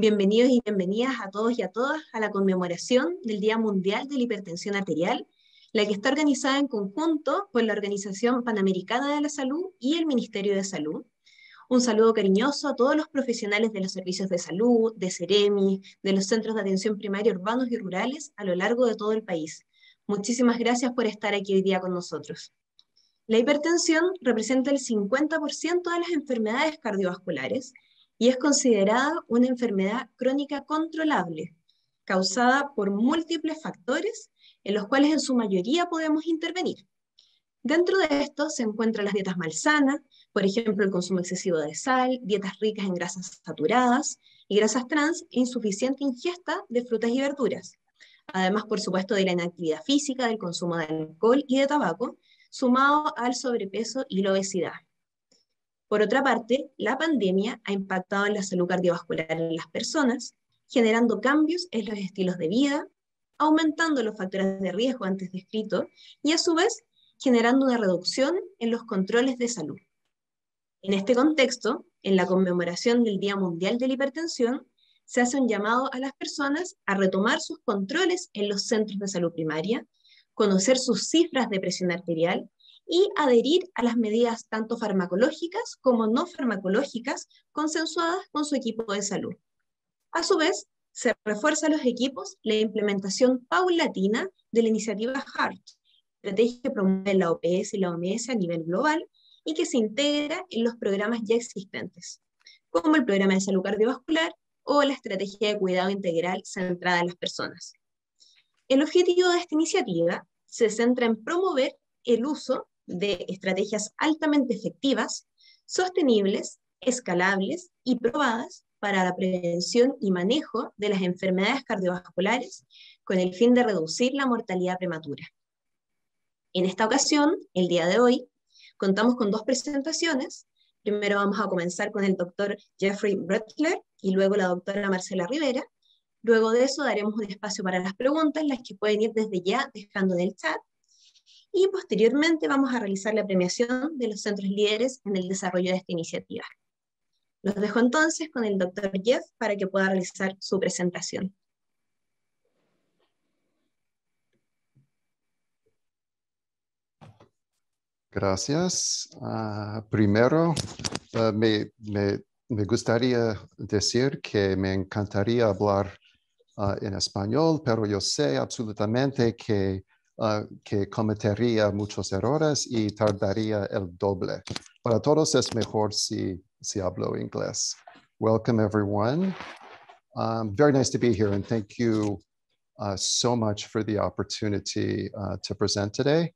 Bienvenidos y bienvenidas a todos y a todas a la conmemoración del Día Mundial de la Hipertensión Arterial, la que está organizada en conjunto por la Organización Panamericana de la Salud y el Ministerio de Salud. Un saludo cariñoso a todos los profesionales de los servicios de salud, de Ceremi, de los centros de atención primaria urbanos y rurales a lo largo de todo el país. Muchísimas gracias por estar aquí hoy día con nosotros. La hipertensión representa el 50% de las enfermedades cardiovasculares y es considerada una enfermedad crónica controlable, causada por múltiples factores en los cuales en su mayoría podemos intervenir. Dentro de esto se encuentran las dietas malsanas, por ejemplo, el consumo excesivo de sal, dietas ricas en grasas saturadas y grasas trans, e insuficiente ingesta de frutas y verduras. Además, por supuesto, de la inactividad física, del consumo de alcohol y de tabaco, sumado al sobrepeso y la obesidad. Por otra parte, la pandemia ha impactado en la salud cardiovascular de las personas, generando cambios en los estilos de vida, aumentando los factores de riesgo antes descritos y a su vez generando una reducción en los controles de salud. En este contexto, en la conmemoración del Día Mundial de la Hipertensión, se hace un llamado a las personas a retomar sus controles en los centros de salud primaria, conocer sus cifras de presión arterial y adherir a las medidas tanto farmacológicas como no farmacológicas consensuadas con su equipo de salud. A su vez, se refuerza a los equipos la implementación paulatina de la iniciativa HART, estrategia que promueve la OPS y la OMS a nivel global y que se integra en los programas ya existentes, como el programa de salud cardiovascular o la estrategia de cuidado integral centrada en las personas. El objetivo de esta iniciativa se centra en promover el uso de estrategias altamente efectivas, sostenibles, escalables y probadas para la prevención y manejo de las enfermedades cardiovasculares con el fin de reducir la mortalidad prematura. En esta ocasión, el día de hoy, contamos con dos presentaciones. Primero vamos a comenzar con el doctor Jeffrey Brettler y luego la doctora Marcela Rivera. Luego de eso daremos un espacio para las preguntas, las que pueden ir desde ya dejando en el chat y posteriormente vamos a realizar la premiación de los centros líderes en el desarrollo de esta iniciativa. Los dejo entonces con el doctor Jeff para que pueda realizar su presentación. Gracias. Ah, primero, ah, me, gustaría decir que me encantaría hablar ah, en español, pero yo sé absolutamente que uh, que cometería muchos errores y tardaría el doble. Para todos es mejor si, si hablo inglés. Welcome, everyone. Um, very nice to be here, and thank you uh, so much for the opportunity uh, to present today.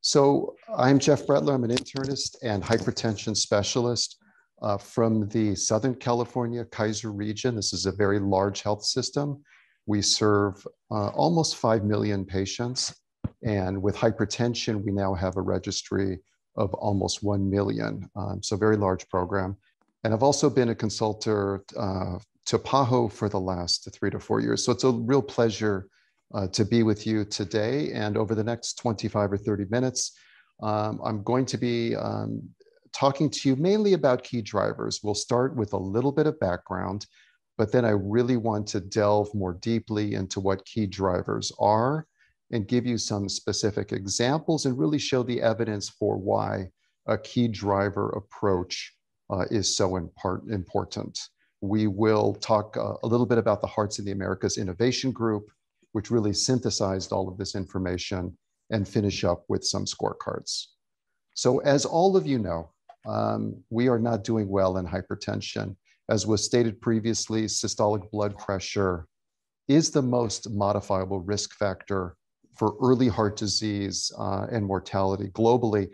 So I'm Jeff Bretler. I'm an internist and hypertension specialist uh, from the Southern California Kaiser region. This is a very large health system. We serve uh, almost 5 million patients. And with hypertension, we now have a registry of almost 1 million. Um, so, very large program. And I've also been a consultant uh, to PAHO for the last three to four years. So, it's a real pleasure uh, to be with you today. And over the next 25 or 30 minutes, um, I'm going to be um, talking to you mainly about key drivers. We'll start with a little bit of background, but then I really want to delve more deeply into what key drivers are and give you some specific examples and really show the evidence for why a key driver approach uh, is so impart- important. We will talk uh, a little bit about the Hearts in the Americas Innovation Group, which really synthesized all of this information and finish up with some scorecards. So as all of you know, um, we are not doing well in hypertension. As was stated previously, systolic blood pressure is the most modifiable risk factor for early heart disease uh, and mortality globally.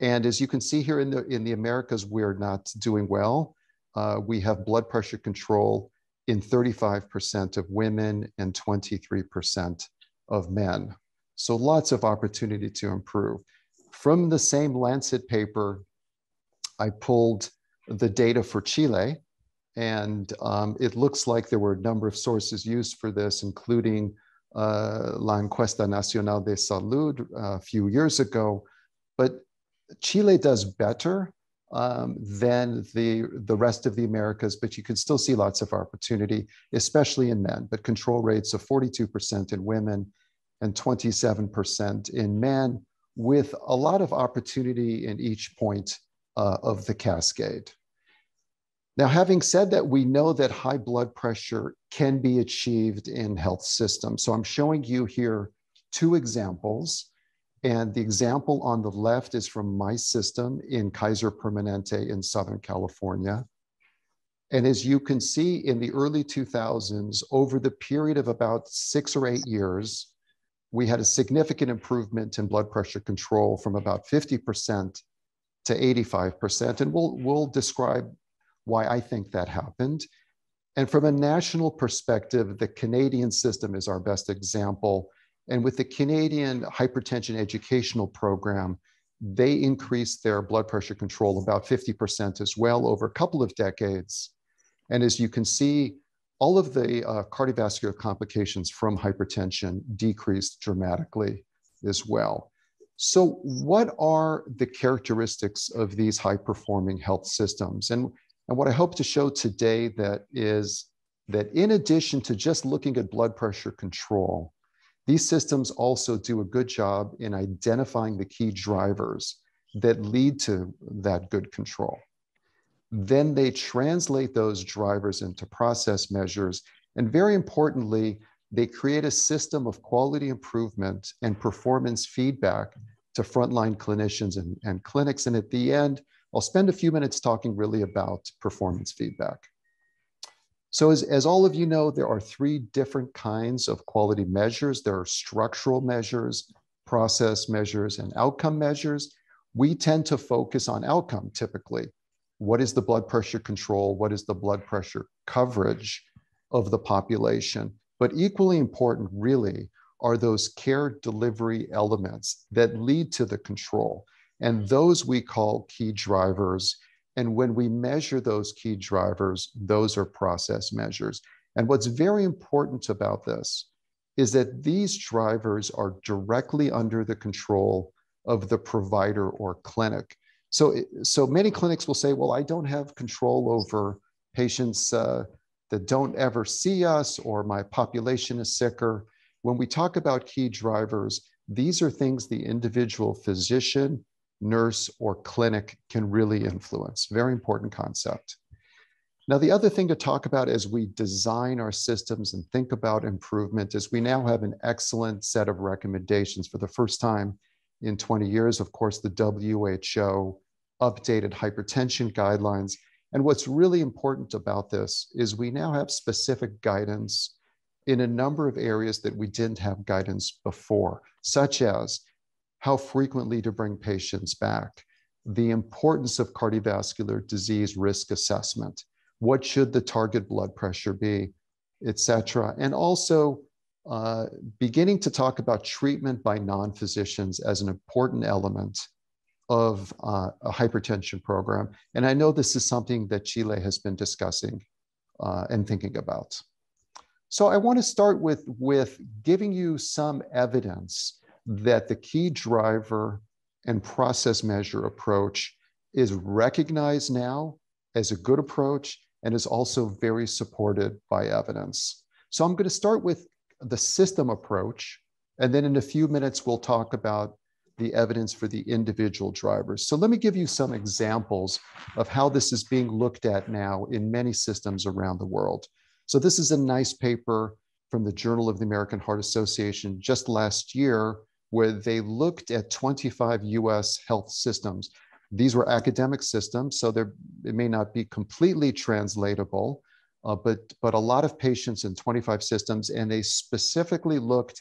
And as you can see here in the, in the Americas, we're not doing well. Uh, we have blood pressure control in 35% of women and 23% of men. So lots of opportunity to improve. From the same Lancet paper, I pulled the data for Chile, and um, it looks like there were a number of sources used for this, including uh, La Encuesta Nacional de Salud uh, a few years ago, but Chile does better um, than the, the rest of the Americas, but you can still see lots of opportunity, especially in men. But control rates of 42% in women and 27% in men, with a lot of opportunity in each point uh, of the cascade. Now, having said that, we know that high blood pressure can be achieved in health systems. So I'm showing you here two examples. And the example on the left is from my system in Kaiser Permanente in Southern California. And as you can see in the early 2000s, over the period of about six or eight years, we had a significant improvement in blood pressure control from about 50% to 85%. And we'll, we'll describe why I think that happened. And from a national perspective, the Canadian system is our best example. And with the Canadian hypertension educational program, they increased their blood pressure control about 50% as well over a couple of decades. And as you can see, all of the uh, cardiovascular complications from hypertension decreased dramatically as well. So, what are the characteristics of these high performing health systems? And and what I hope to show today that is that in addition to just looking at blood pressure control, these systems also do a good job in identifying the key drivers that lead to that good control. Then they translate those drivers into process measures. And very importantly, they create a system of quality improvement and performance feedback to frontline clinicians and, and clinics. And at the end, I'll spend a few minutes talking really about performance feedback. So as, as all of you know, there are three different kinds of quality measures. There are structural measures, process measures, and outcome measures. We tend to focus on outcome typically. What is the blood pressure control? What is the blood pressure coverage of the population? But equally important really are those care delivery elements that lead to the control. And those we call key drivers. And when we measure those key drivers, those are process measures. And what's very important about this is that these drivers are directly under the control of the provider or clinic. So, so many clinics will say, well, I don't have control over patients uh, that don't ever see us or my population is sicker. When we talk about key drivers, these are things the individual physician nurse, or clinic can really influence. Very important concept. Now, the other thing to talk about as we design our systems and think about improvement is we now have an excellent set of recommendations. For the first time in 20 years, of course, the WHO updated hypertension guidelines. And what's really important about this is we now have specific guidance in a number of areas that we didn't have guidance before, such as how frequently to bring patients back, the importance of cardiovascular disease risk assessment, what should the target blood pressure be, et cetera. And also uh, beginning to talk about treatment by non-physicians as an important element of uh, a hypertension program. And I know this is something that Chile has been discussing uh, and thinking about. So I want to start with, with giving you some evidence that the key driver and process measure approach is recognized now as a good approach and is also very supported by evidence. So I'm going to start with the system approach, and then in a few minutes, we'll talk about the evidence for the individual drivers. So let me give you some examples of how this is being looked at now in many systems around the world. So this is a nice paper from the Journal of the American Heart Association just last year where they looked at 25 US health systems. These were academic systems, so it may not be completely translatable, uh, but, but a lot of patients in 25 systems, and they specifically looked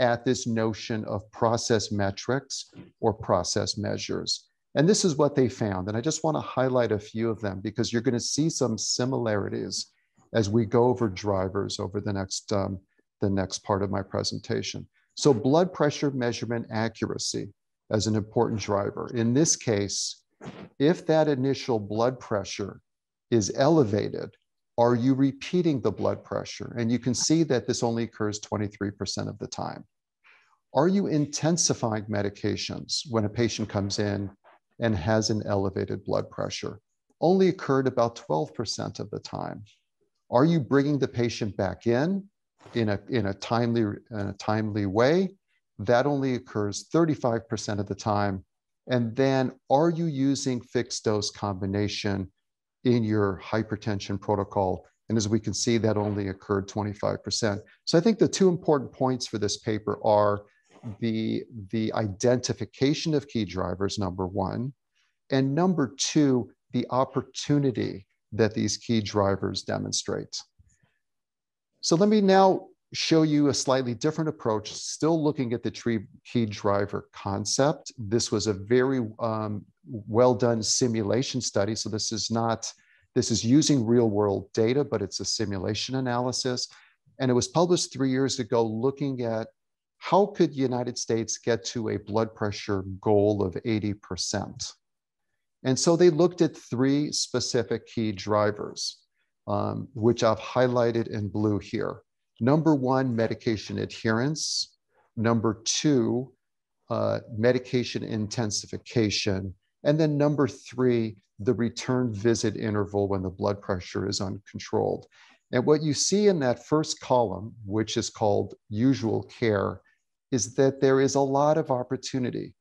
at this notion of process metrics or process measures. And this is what they found. And I just want to highlight a few of them because you're going to see some similarities as we go over drivers over the next, um, the next part of my presentation. So blood pressure measurement accuracy as an important driver. In this case, if that initial blood pressure is elevated, are you repeating the blood pressure? And you can see that this only occurs 23% of the time. Are you intensifying medications when a patient comes in and has an elevated blood pressure? Only occurred about 12% of the time. Are you bringing the patient back in in a, in a, timely, in a timely way. That only occurs 35% of the time. And then are you using fixed dose combination in your hypertension protocol? And as we can see, that only occurred 25%. So I think the two important points for this paper are the, the identification of key drivers, number one, and number two, the opportunity that these key drivers demonstrate. So let me now show you a slightly different approach, still looking at the tree key driver concept. This was a very um, well done simulation study. So this is not, this is using real world data, but it's a simulation analysis. And it was published three years ago looking at how could the United States get to a blood pressure goal of 80%? And so they looked at three specific key drivers um, which I've highlighted in blue here. Number one, medication adherence. Number two, uh, medication intensification. And then number three, the return visit interval when the blood pressure is uncontrolled. And what you see in that first column, which is called usual care, is that there is a lot of opportunity.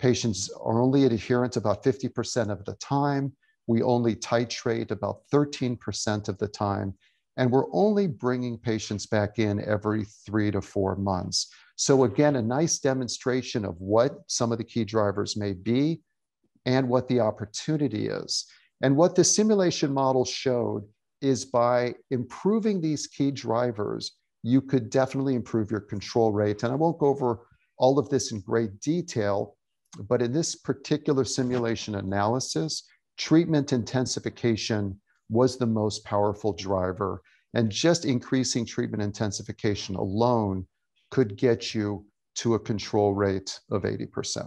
Patients are only adherent about 50% of the time. We only titrate about 13% of the time, and we're only bringing patients back in every three to four months. So again, a nice demonstration of what some of the key drivers may be and what the opportunity is. And what the simulation model showed is by improving these key drivers, you could definitely improve your control rate. And I won't go over all of this in great detail, but in this particular simulation analysis, treatment intensification was the most powerful driver. And just increasing treatment intensification alone could get you to a control rate of 80%.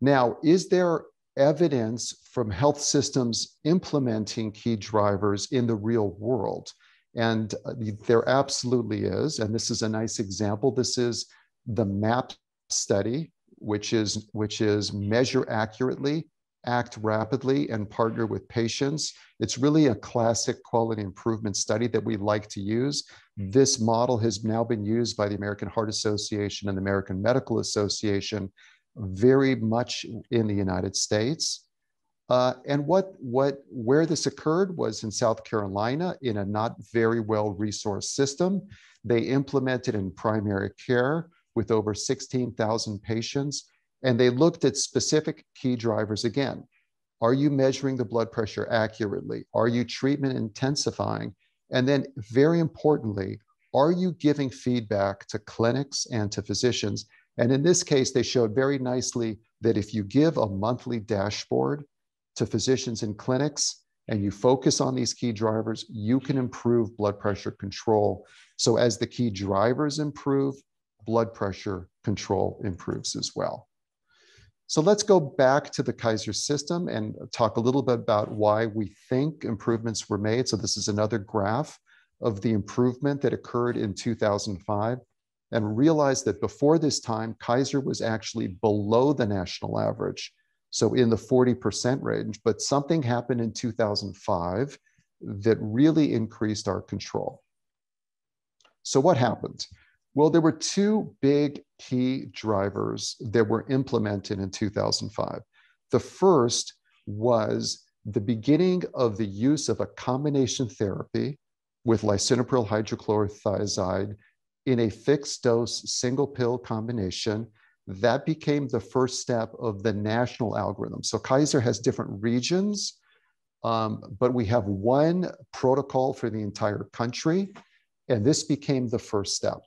Now, is there evidence from health systems implementing key drivers in the real world? And uh, there absolutely is. And this is a nice example. This is the MAP study, which is, which is measure accurately act rapidly and partner with patients. It's really a classic quality improvement study that we like to use. Hmm. This model has now been used by the American Heart Association and the American Medical Association very much in the United States. Uh, and what, what, where this occurred was in South Carolina in a not very well resourced system. They implemented in primary care with over 16,000 patients and they looked at specific key drivers again. Are you measuring the blood pressure accurately? Are you treatment intensifying? And then, very importantly, are you giving feedback to clinics and to physicians? And in this case, they showed very nicely that if you give a monthly dashboard to physicians and clinics and you focus on these key drivers, you can improve blood pressure control. So, as the key drivers improve, blood pressure control improves as well. So let's go back to the Kaiser system and talk a little bit about why we think improvements were made. So this is another graph of the improvement that occurred in 2005 and realize that before this time, Kaiser was actually below the national average. So in the 40% range, but something happened in 2005 that really increased our control. So what happened? Well, there were two big key drivers that were implemented in 2005. The first was the beginning of the use of a combination therapy with lisinopril hydrochlorothiazide in a fixed dose single pill combination. That became the first step of the national algorithm. So Kaiser has different regions, um, but we have one protocol for the entire country. And this became the first step.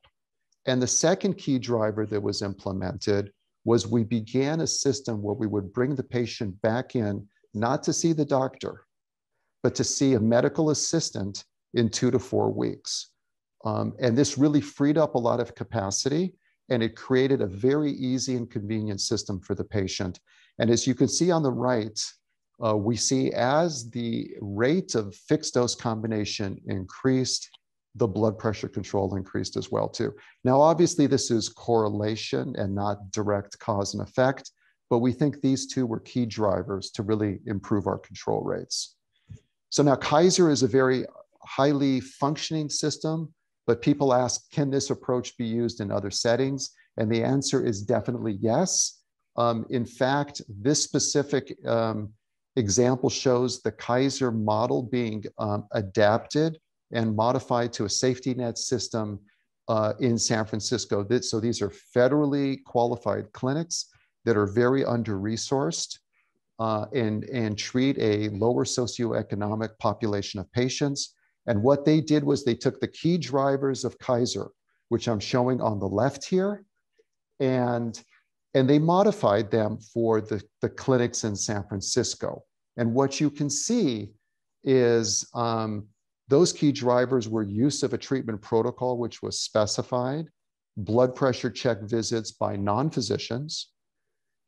And the second key driver that was implemented was we began a system where we would bring the patient back in, not to see the doctor, but to see a medical assistant in two to four weeks. Um, and this really freed up a lot of capacity and it created a very easy and convenient system for the patient. And as you can see on the right, uh, we see as the rate of fixed dose combination increased, the blood pressure control increased as well too. Now, obviously this is correlation and not direct cause and effect, but we think these two were key drivers to really improve our control rates. So now Kaiser is a very highly functioning system, but people ask, can this approach be used in other settings? And the answer is definitely yes. Um, in fact, this specific um, example shows the Kaiser model being um, adapted and modified to a safety net system uh, in San Francisco. So these are federally qualified clinics that are very under resourced uh, and, and treat a lower socioeconomic population of patients. And what they did was they took the key drivers of Kaiser, which I'm showing on the left here, and, and they modified them for the, the clinics in San Francisco. And what you can see is um, those key drivers were use of a treatment protocol which was specified, blood pressure check visits by non physicians,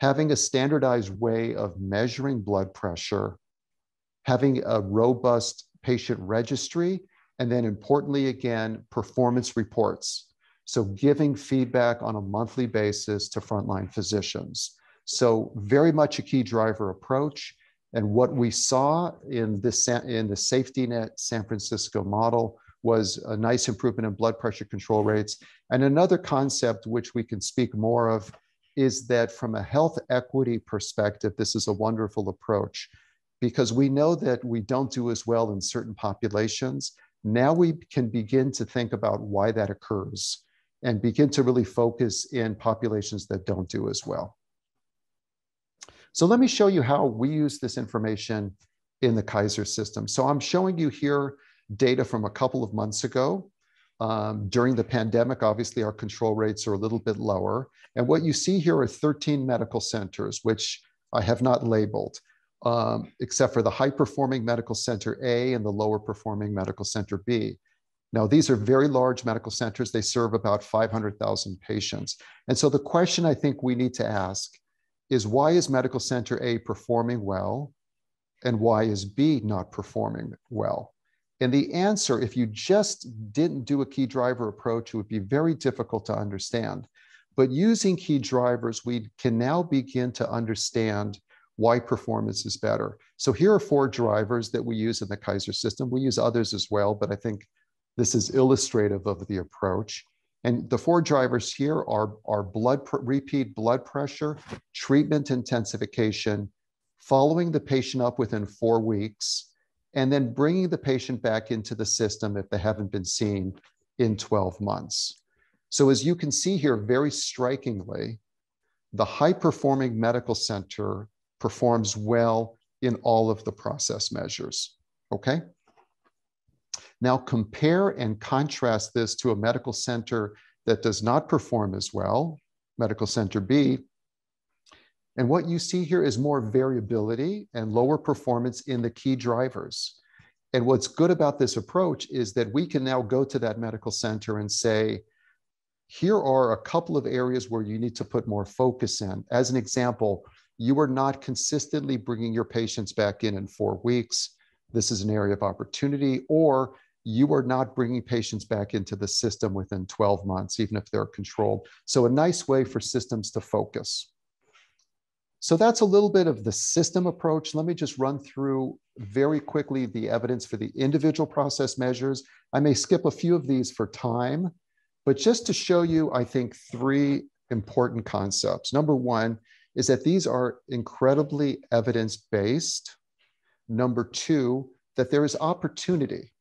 having a standardized way of measuring blood pressure, having a robust patient registry, and then importantly, again, performance reports. So, giving feedback on a monthly basis to frontline physicians. So, very much a key driver approach. And what we saw in this in the safety net San Francisco model was a nice improvement in blood pressure control rates. And another concept which we can speak more of is that from a health equity perspective, this is a wonderful approach because we know that we don't do as well in certain populations. Now we can begin to think about why that occurs and begin to really focus in populations that don't do as well. So let me show you how we use this information in the Kaiser system. So I'm showing you here data from a couple of months ago. Um, during the pandemic, obviously our control rates are a little bit lower. And what you see here are 13 medical centers, which I have not labeled, um, except for the high performing medical center A and the lower performing medical center B. Now, these are very large medical centers. They serve about 500,000 patients. And so the question I think we need to ask is why is medical center A performing well and why is B not performing well? And the answer, if you just didn't do a key driver approach, it would be very difficult to understand. But using key drivers, we can now begin to understand why performance is better. So here are four drivers that we use in the Kaiser system. We use others as well, but I think this is illustrative of the approach. And the four drivers here are, are blood repeat blood pressure, treatment intensification, following the patient up within four weeks, and then bringing the patient back into the system if they haven't been seen in 12 months. So as you can see here, very strikingly, the high performing medical center performs well in all of the process measures, okay? Now compare and contrast this to a medical center that does not perform as well, medical center B. And what you see here is more variability and lower performance in the key drivers. And what's good about this approach is that we can now go to that medical center and say, here are a couple of areas where you need to put more focus in. As an example, you are not consistently bringing your patients back in in four weeks. This is an area of opportunity, or you are not bringing patients back into the system within 12 months, even if they're controlled. So, a nice way for systems to focus. So, that's a little bit of the system approach. Let me just run through very quickly the evidence for the individual process measures. I may skip a few of these for time, but just to show you, I think, three important concepts. Number one is that these are incredibly evidence based. Number two, that there is opportunity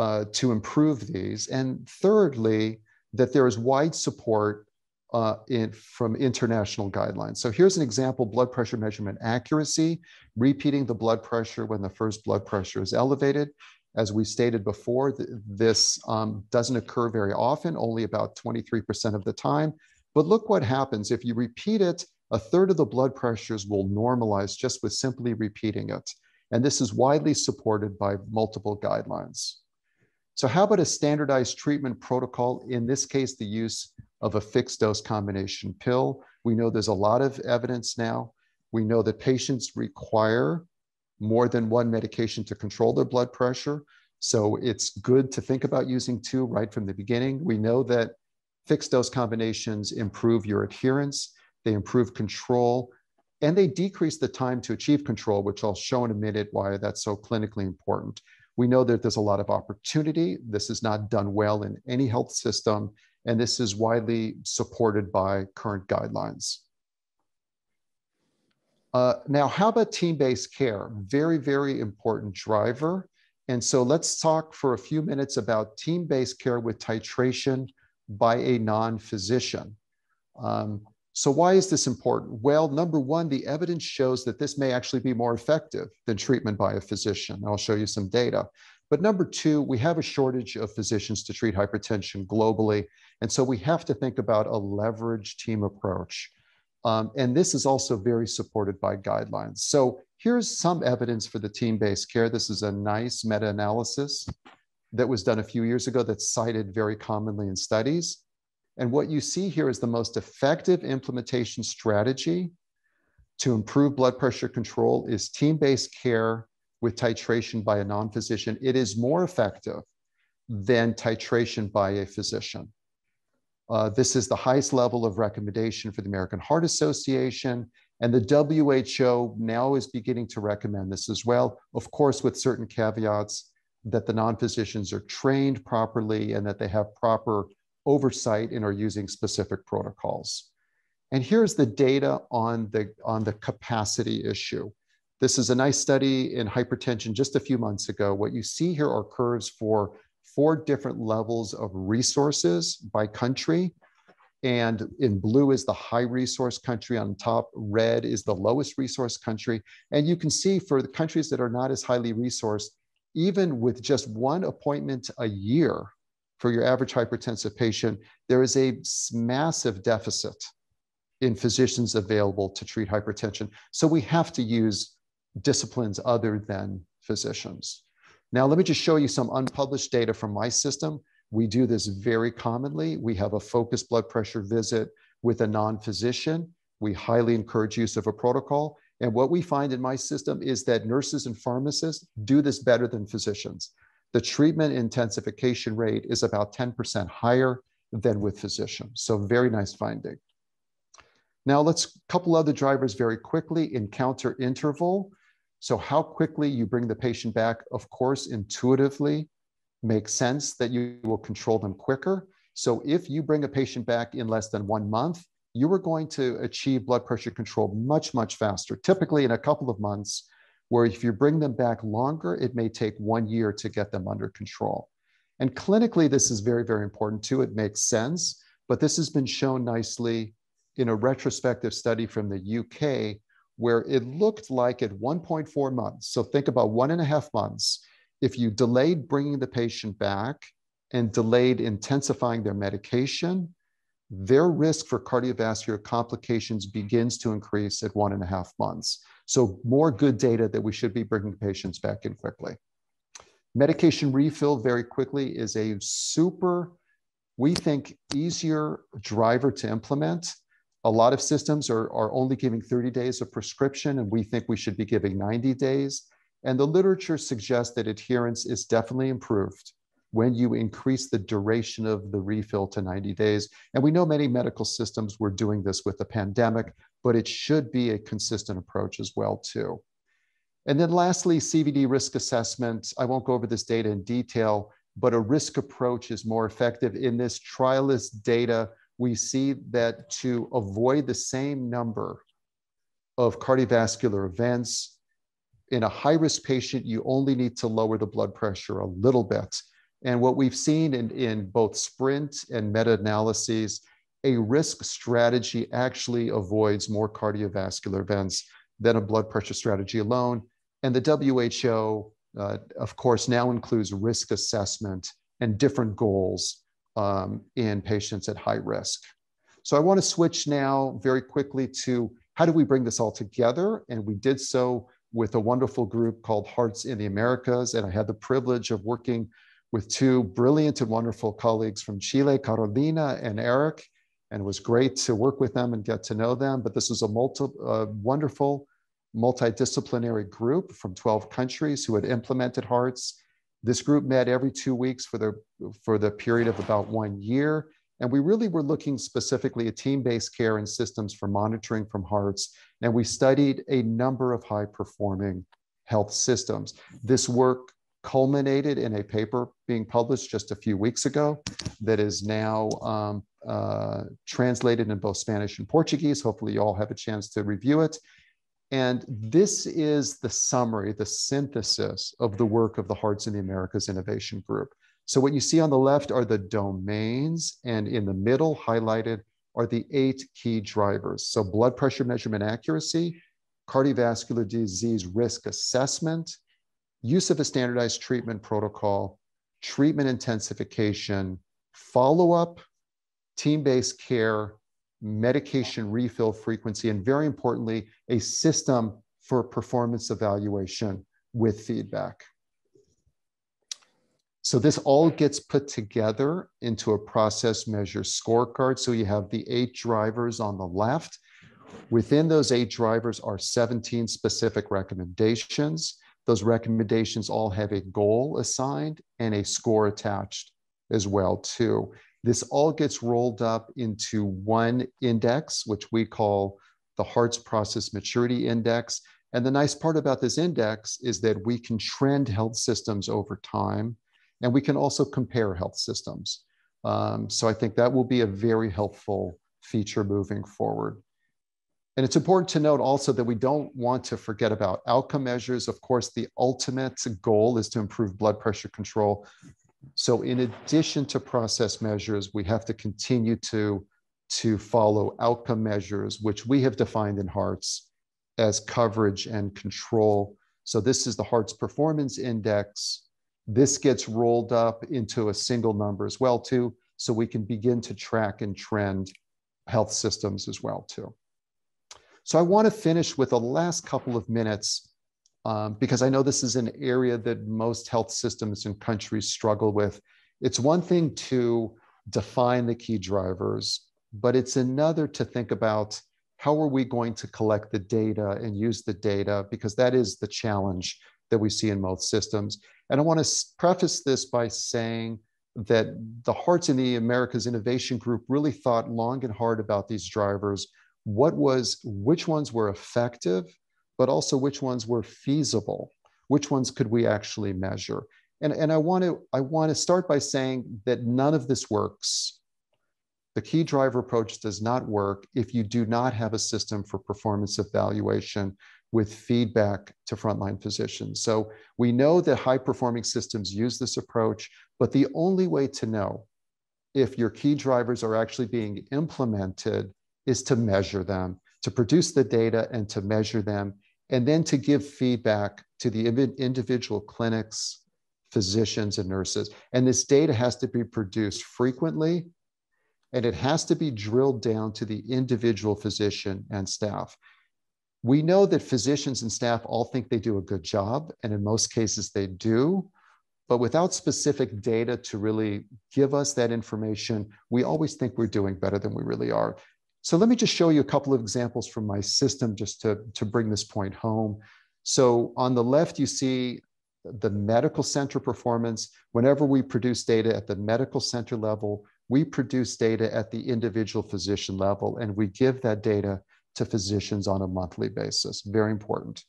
uh, to improve these. And thirdly, that there is wide support uh, in, from international guidelines. So here's an example, blood pressure measurement accuracy, repeating the blood pressure when the first blood pressure is elevated. As we stated before, th this um, doesn't occur very often, only about 23% of the time. But look what happens if you repeat it, a third of the blood pressures will normalize just with simply repeating it. And this is widely supported by multiple guidelines. So how about a standardized treatment protocol, in this case, the use of a fixed dose combination pill? We know there's a lot of evidence now. We know that patients require more than one medication to control their blood pressure. So it's good to think about using two right from the beginning. We know that fixed dose combinations improve your adherence, they improve control, and they decrease the time to achieve control, which I'll show in a minute why that's so clinically important. We know that there's a lot of opportunity. This is not done well in any health system, and this is widely supported by current guidelines. Uh, now, how about team-based care? Very, very important driver. And so let's talk for a few minutes about team-based care with titration by a non-physician. Um, so, why is this important? Well, number one, the evidence shows that this may actually be more effective than treatment by a physician. I'll show you some data. But number two, we have a shortage of physicians to treat hypertension globally. And so we have to think about a leverage team approach. Um, and this is also very supported by guidelines. So here's some evidence for the team based care. This is a nice meta analysis that was done a few years ago that's cited very commonly in studies. And what you see here is the most effective implementation strategy to improve blood pressure control is team-based care with titration by a non-physician. It is more effective than titration by a physician. Uh, this is the highest level of recommendation for the American Heart Association, and the WHO now is beginning to recommend this as well, of course, with certain caveats that the non physicians are trained properly and that they have proper oversight and are using specific protocols. And here's the data on the, on the capacity issue. This is a nice study in hypertension just a few months ago. What you see here are curves for four different levels of resources by country. And in blue is the high resource country on top, red is the lowest resource country. And you can see for the countries that are not as highly resourced, even with just one appointment a year for your average hypertensive patient, there is a massive deficit in physicians available to treat hypertension. So we have to use disciplines other than physicians. Now, let me just show you some unpublished data from my system. We do this very commonly. We have a focused blood pressure visit with a non physician. We highly encourage use of a protocol. And what we find in my system is that nurses and pharmacists do this better than physicians the treatment intensification rate is about 10% higher than with physicians. So very nice finding. Now let's couple other drivers very quickly, encounter interval. So how quickly you bring the patient back, of course, intuitively makes sense that you will control them quicker. So if you bring a patient back in less than one month, you are going to achieve blood pressure control much, much faster, typically in a couple of months where if you bring them back longer, it may take one year to get them under control. And clinically, this is very, very important too. It makes sense, but this has been shown nicely in a retrospective study from the UK where it looked like at 1.4 months, so think about one and a half months, if you delayed bringing the patient back and delayed intensifying their medication, their risk for cardiovascular complications begins to increase at one and a half months. So more good data that we should be bringing patients back in quickly. Medication refill very quickly is a super, we think, easier driver to implement. A lot of systems are, are only giving 30 days of prescription, and we think we should be giving 90 days. And the literature suggests that adherence is definitely improved when you increase the duration of the refill to 90 days. And we know many medical systems were doing this with the pandemic, but it should be a consistent approach as well too. And then lastly, CVD risk assessment. I won't go over this data in detail, but a risk approach is more effective. In this trialist data, we see that to avoid the same number of cardiovascular events in a high risk patient, you only need to lower the blood pressure a little bit. And what we've seen in, in both sprint and meta analyses, a risk strategy actually avoids more cardiovascular events than a blood pressure strategy alone. And the WHO, uh, of course, now includes risk assessment and different goals um, in patients at high risk. So I want to switch now very quickly to how do we bring this all together? And we did so with a wonderful group called Hearts in the Americas. And I had the privilege of working with two brilliant and wonderful colleagues from Chile, Carolina and Eric, and it was great to work with them and get to know them. But this was a multi, uh, wonderful multidisciplinary group from 12 countries who had implemented HEARTS. This group met every two weeks for the, for the period of about one year. And we really were looking specifically at team-based care and systems for monitoring from HEARTS. And we studied a number of high-performing health systems. This work culminated in a paper being published just a few weeks ago that is now um, uh, translated in both Spanish and Portuguese. Hopefully, you all have a chance to review it. And this is the summary, the synthesis of the work of the Hearts in the Americas Innovation Group. So, what you see on the left are the domains, and in the middle, highlighted, are the eight key drivers. So, blood pressure measurement accuracy, cardiovascular disease risk assessment, use of a standardized treatment protocol, treatment intensification, follow up, team based care, medication refill frequency, and very importantly, a system for performance evaluation with feedback. So this all gets put together into a process measure scorecard. So you have the eight drivers on the left. Within those eight drivers are 17 specific recommendations. Those recommendations all have a goal assigned and a score attached as well too. This all gets rolled up into one index, which we call the Hearts Process Maturity Index. And the nice part about this index is that we can trend health systems over time, and we can also compare health systems. Um, so I think that will be a very helpful feature moving forward. And it's important to note also that we don't want to forget about outcome measures. Of course, the ultimate goal is to improve blood pressure control. So, in addition to process measures, we have to continue to, to follow outcome measures, which we have defined in HEARTS as coverage and control. So, this is the HEARTS Performance Index. This gets rolled up into a single number as well, too, so we can begin to track and trend health systems as well, too. So I want to finish with the last couple of minutes um, because I know this is an area that most health systems and countries struggle with. It's one thing to define the key drivers, but it's another to think about how are we going to collect the data and use the data because that is the challenge that we see in most systems. And I want to preface this by saying that the Hearts in the Americas Innovation Group really thought long and hard about these drivers what was which ones were effective but also which ones were feasible which ones could we actually measure and, and i want to i want to start by saying that none of this works the key driver approach does not work if you do not have a system for performance evaluation with feedback to frontline physicians. So we know that high performing systems use this approach, but the only way to know if your key drivers are actually being implemented is to measure them, to produce the data and to measure them, and then to give feedback to the individual clinics, physicians, and nurses. And this data has to be produced frequently and it has to be drilled down to the individual physician and staff. We know that physicians and staff all think they do a good job, and in most cases they do, but without specific data to really give us that information, we always think we're doing better than we really are. So let me just show you a couple of examples from my system just to, to bring this point home. So on the left, you see the medical center performance. Whenever we produce data at the medical center level, we produce data at the individual physician level, and we give that data to physicians on a monthly basis. Very important.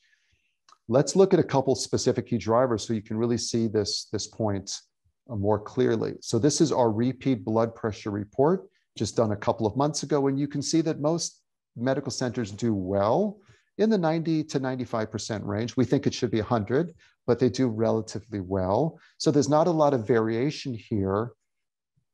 Let's look at a couple specific key drivers so you can really see this, this point more clearly. So this is our repeat blood pressure report just done a couple of months ago. And you can see that most medical centers do well in the 90 to 95% range. We think it should be 100, but they do relatively well. So there's not a lot of variation here,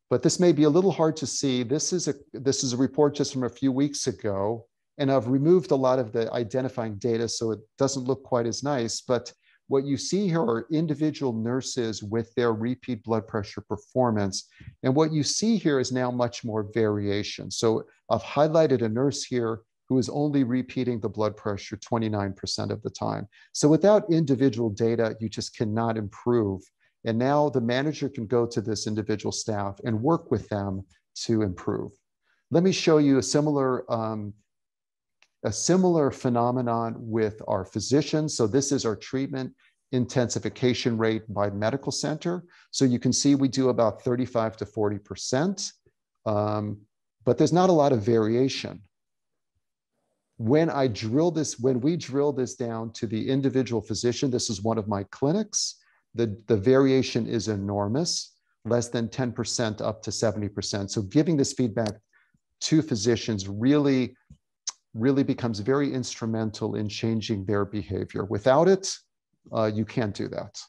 but this may be a little hard to see. This is a, this is a report just from a few weeks ago, and I've removed a lot of the identifying data, so it doesn't look quite as nice, but what you see here are individual nurses with their repeat blood pressure performance. And what you see here is now much more variation. So I've highlighted a nurse here who is only repeating the blood pressure 29% of the time. So without individual data, you just cannot improve. And now the manager can go to this individual staff and work with them to improve. Let me show you a similar um, a similar phenomenon with our physicians. So this is our treatment intensification rate by medical center. So you can see we do about 35 to 40%, um, but there's not a lot of variation. When I drill this, when we drill this down to the individual physician, this is one of my clinics, the, the variation is enormous, less than 10% up to 70%. So giving this feedback to physicians really really becomes very instrumental in changing their behavior. Without it, uh, you can't do that.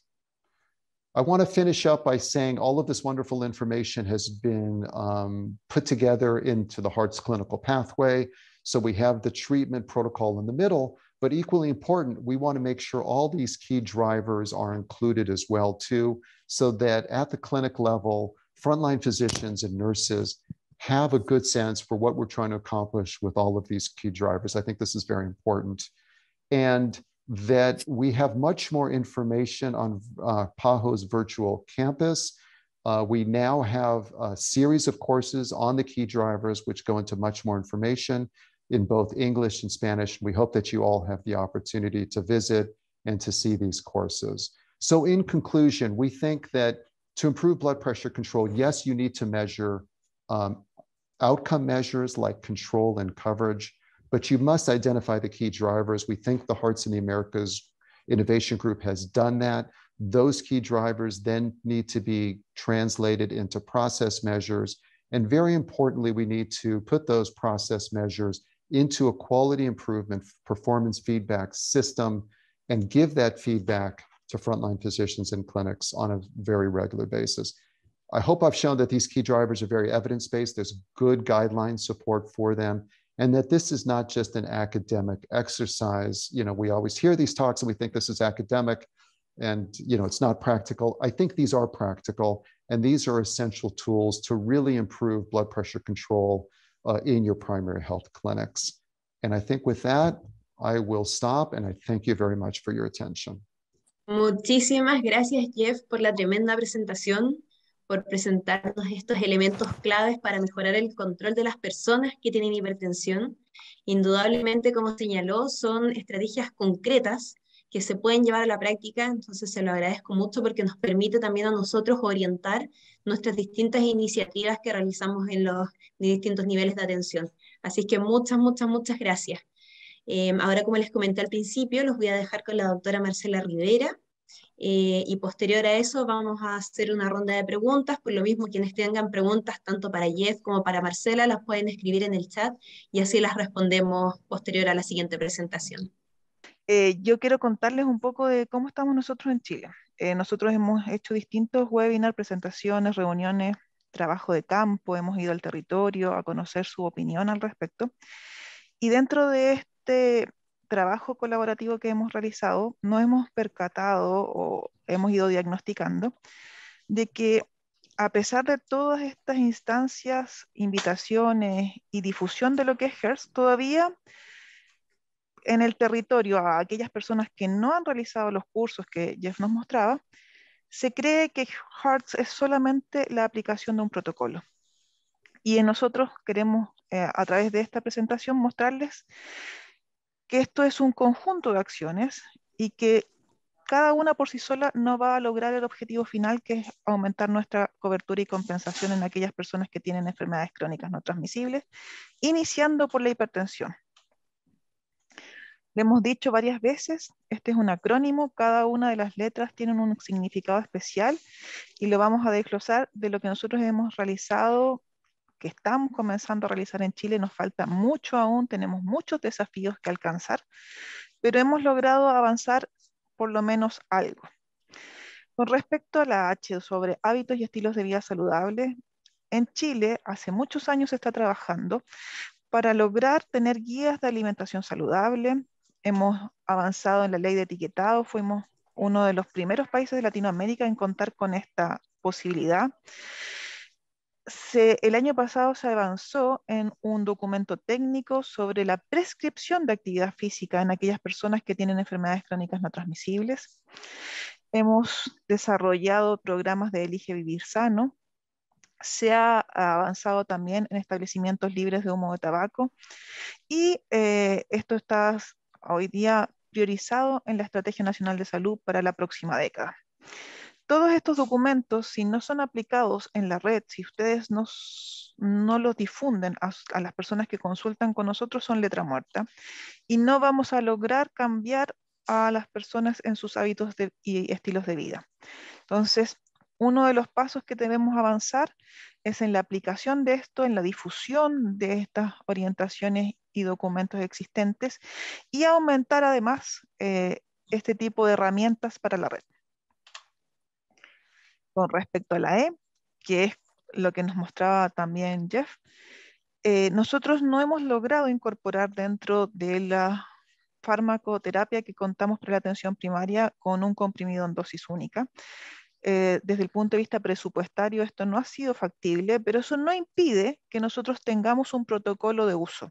I want to finish up by saying all of this wonderful information has been um, put together into the heart's clinical pathway. So we have the treatment protocol in the middle, but equally important, we want to make sure all these key drivers are included as well too, so that at the clinic level, frontline physicians and nurses have a good sense for what we're trying to accomplish with all of these key drivers. I think this is very important. And that we have much more information on uh, PAHO's virtual campus. Uh, we now have a series of courses on the key drivers, which go into much more information in both English and Spanish. We hope that you all have the opportunity to visit and to see these courses. So in conclusion, we think that to improve blood pressure control, yes, you need to measure um, outcome measures like control and coverage, but you must identify the key drivers. We think the Hearts in the Americas Innovation Group has done that. Those key drivers then need to be translated into process measures. And very importantly, we need to put those process measures into a quality improvement performance feedback system and give that feedback to frontline physicians and clinics on a very regular basis. I hope I've shown that these key drivers are very evidence-based. There's good guideline support for them and that this is not just an academic exercise. You know, we always hear these talks and we think this is academic and, you know, it's not practical. I think these are practical and these are essential tools to really improve blood pressure control uh, in your primary health clinics. And I think with that, I will stop and I thank you very much for your attention. Muchísimas gracias, Jeff, por la tremenda presentación. por presentarnos estos elementos claves para mejorar el control de las personas que tienen hipertensión. Indudablemente, como señaló, son estrategias concretas que se pueden llevar a la práctica, entonces se lo agradezco mucho porque nos permite también a nosotros orientar nuestras distintas iniciativas que realizamos en los distintos niveles de atención. Así que muchas, muchas, muchas gracias. Eh, ahora, como les comenté al principio, los voy a dejar con la doctora Marcela Rivera, eh, y posterior a eso vamos a hacer una ronda de preguntas. Por lo mismo, quienes tengan preguntas tanto para Jeff como para Marcela las pueden escribir en el chat y así las respondemos posterior a la siguiente presentación. Eh, yo quiero contarles un poco de cómo estamos nosotros en Chile. Eh, nosotros hemos hecho distintos webinars, presentaciones, reuniones, trabajo de campo, hemos ido al territorio a conocer su opinión al respecto. Y dentro de este trabajo colaborativo que hemos realizado, no hemos percatado o hemos ido diagnosticando de que a pesar de todas estas instancias, invitaciones y difusión de lo que es HERS, todavía en el territorio a aquellas personas que no han realizado los cursos que Jeff nos mostraba, se cree que HERS es solamente la aplicación de un protocolo. Y nosotros queremos, eh, a través de esta presentación, mostrarles que esto es un conjunto de acciones y que cada una por sí sola no va a lograr el objetivo final, que es aumentar nuestra cobertura y compensación en aquellas personas que tienen enfermedades crónicas no transmisibles, iniciando por la hipertensión. Le hemos dicho varias veces, este es un acrónimo, cada una de las letras tiene un significado especial y lo vamos a desglosar de lo que nosotros hemos realizado que estamos comenzando a realizar en Chile, nos falta mucho aún, tenemos muchos desafíos que alcanzar, pero hemos logrado avanzar por lo menos algo. Con respecto a la H sobre hábitos y estilos de vida saludables, en Chile hace muchos años se está trabajando para lograr tener guías de alimentación saludable. Hemos avanzado en la ley de etiquetado, fuimos uno de los primeros países de Latinoamérica en contar con esta posibilidad el año pasado se avanzó en un documento técnico sobre la prescripción de actividad física en aquellas personas que tienen enfermedades crónicas no transmisibles. Hemos desarrollado programas de Elige Vivir Sano. Se ha avanzado también en establecimientos libres de humo de tabaco. Y eh, esto está hoy día priorizado en la Estrategia Nacional de Salud para la próxima década todos estos documentos, si no son aplicados en la red, si ustedes no, no los difunden a, las personas que consultan con nosotros, son letra muerta. Y no vamos a lograr cambiar a las personas en sus hábitos y estilos de vida. Entonces, uno de los pasos que debemos avanzar es en la aplicación de esto, en la difusión de estas orientaciones y documentos existentes y aumentar además eh, este tipo de herramientas para la red respecto a la E, que es lo que nos mostraba también Jeff, eh, nosotros no hemos logrado incorporar dentro de la farmacoterapia que contamos para la atención primaria con un comprimido en dosis única. Eh, desde el punto de vista presupuestario esto no ha sido factible, pero eso no impide que nosotros tengamos un protocolo de uso.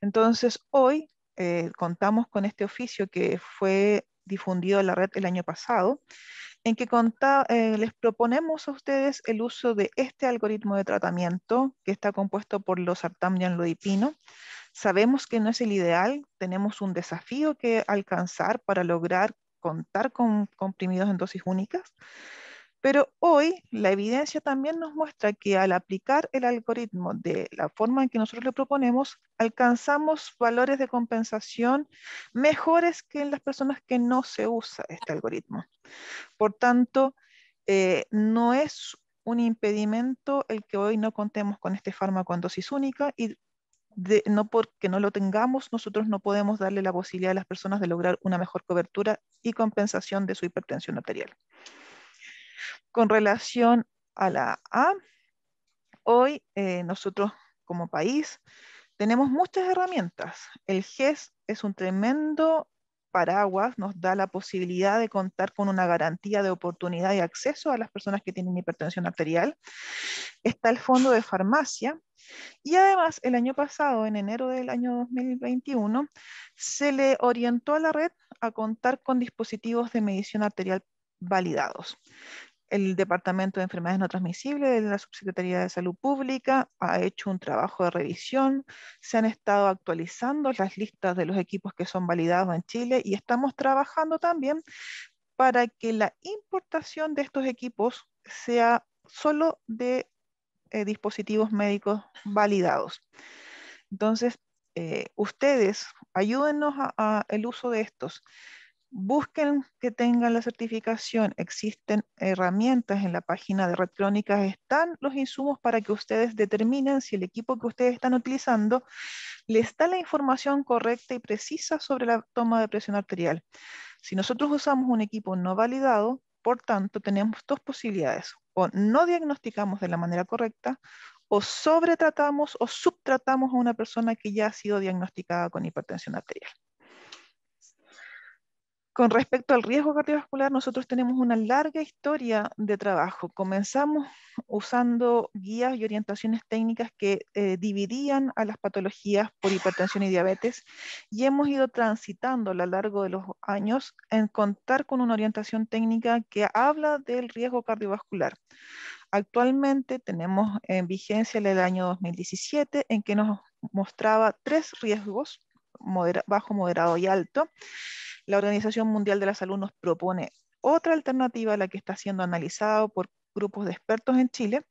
Entonces, hoy eh, contamos con este oficio que fue difundido en la red el año pasado, en que eh, les proponemos a ustedes el uso de este algoritmo de tratamiento que está compuesto por los sartam y Sabemos que no es el ideal, tenemos un desafío que alcanzar para lograr contar con comprimidos en dosis únicas. Pero hoy la evidencia también nos muestra que al aplicar el algoritmo de la forma en que nosotros lo proponemos, alcanzamos valores de compensación mejores que en las personas que no se usa este algoritmo. Por tanto, eh, no es un impedimento el que hoy no contemos con este fármaco en dosis única y no porque no lo tengamos, nosotros no podemos darle la posibilidad a las personas de lograr una mejor cobertura y compensación de su hipertensión arterial. Con relación a la A, hoy eh, nosotros como país tenemos muchas herramientas. El GES es un tremendo paraguas, nos da la posibilidad de contar con una garantía de oportunidad y acceso a las personas que tienen hipertensión arterial. Está el fondo de farmacia y además el año pasado, en enero del año 2021, se le orientó a la red a contar con dispositivos de medición arterial validados el Departamento de Enfermedades No Transmisibles de la Subsecretaría de Salud Pública ha hecho un trabajo de revisión, se han estado actualizando las listas de los equipos que son validados en Chile y estamos trabajando también para que la importación de estos equipos sea solo de eh, dispositivos médicos validados. Entonces, eh, ustedes ayúdennos al el uso de estos busquen que tengan la certificación. Existen herramientas en la página de Red están los insumos para que ustedes determinen si el equipo que ustedes están utilizando les da la información correcta y precisa sobre la toma de presión arterial. Si nosotros usamos un equipo no validado, por tanto, tenemos dos posibilidades. O no diagnosticamos de la manera correcta o sobretratamos o subtratamos a una persona que ya ha sido diagnosticada con hipertensión arterial. Con respecto al riesgo cardiovascular, nosotros tenemos una larga historia de trabajo. Comenzamos usando guías y orientaciones técnicas que eh, dividían a las patologías por hipertensión y diabetes y hemos ido transitando a lo largo de los años en contar con una orientación técnica que habla del riesgo cardiovascular. Actualmente tenemos en vigencia el año 2017 en que nos mostraba tres riesgos, bajo, moderado y alto la Organización Mundial de la Salud nos propone otra alternativa a la que está siendo analizada por grupos de expertos en Chile,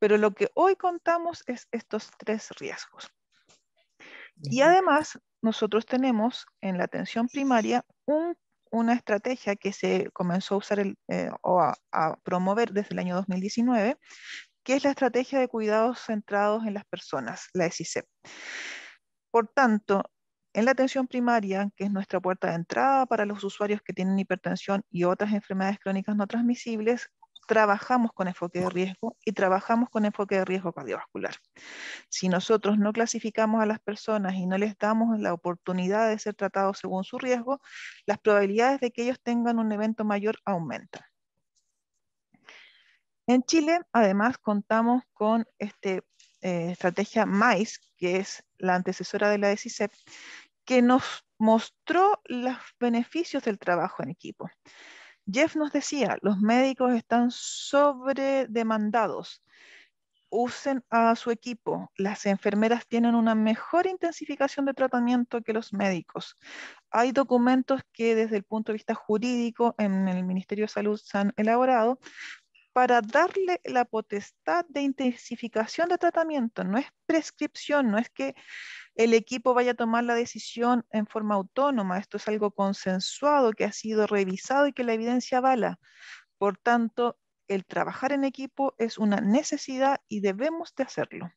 pero lo que hoy contamos es estos tres riesgos. Y además, nosotros tenemos en la atención primaria una estrategia que se comenzó a usar eh, o a, promover desde el año 2019, que es la estrategia de cuidados centrados en las personas, la ESICEP. Por tanto, en la atención primaria, que es nuestra puerta de entrada para los usuarios que tienen hipertensión y otras enfermedades crónicas no transmisibles, trabajamos con enfoque de riesgo y trabajamos con enfoque de riesgo cardiovascular. Si nosotros no clasificamos a las personas y no les damos la oportunidad de ser tratados según su riesgo, las probabilidades de que ellos tengan un evento mayor aumentan. En Chile, además, contamos con esta eh, estrategia MAIS, que es la antecesora de la ESICEP, que nos mostró los beneficios del trabajo en equipo. Jeff nos decía, los médicos están sobredemandados. Usen a su equipo. Las enfermeras tienen una mejor intensificación de tratamiento que los médicos. Hay documentos que desde el punto de vista jurídico en el Ministerio de Salud se han elaborado para darle la potestad de intensificación de tratamiento. No es prescripción, no es que el equipo vaya a tomar la decisión en forma autónoma. Esto es algo consensuado que ha sido revisado y que la evidencia avala. Por tanto, el trabajar en equipo es una necesidad y debemos de hacerlo.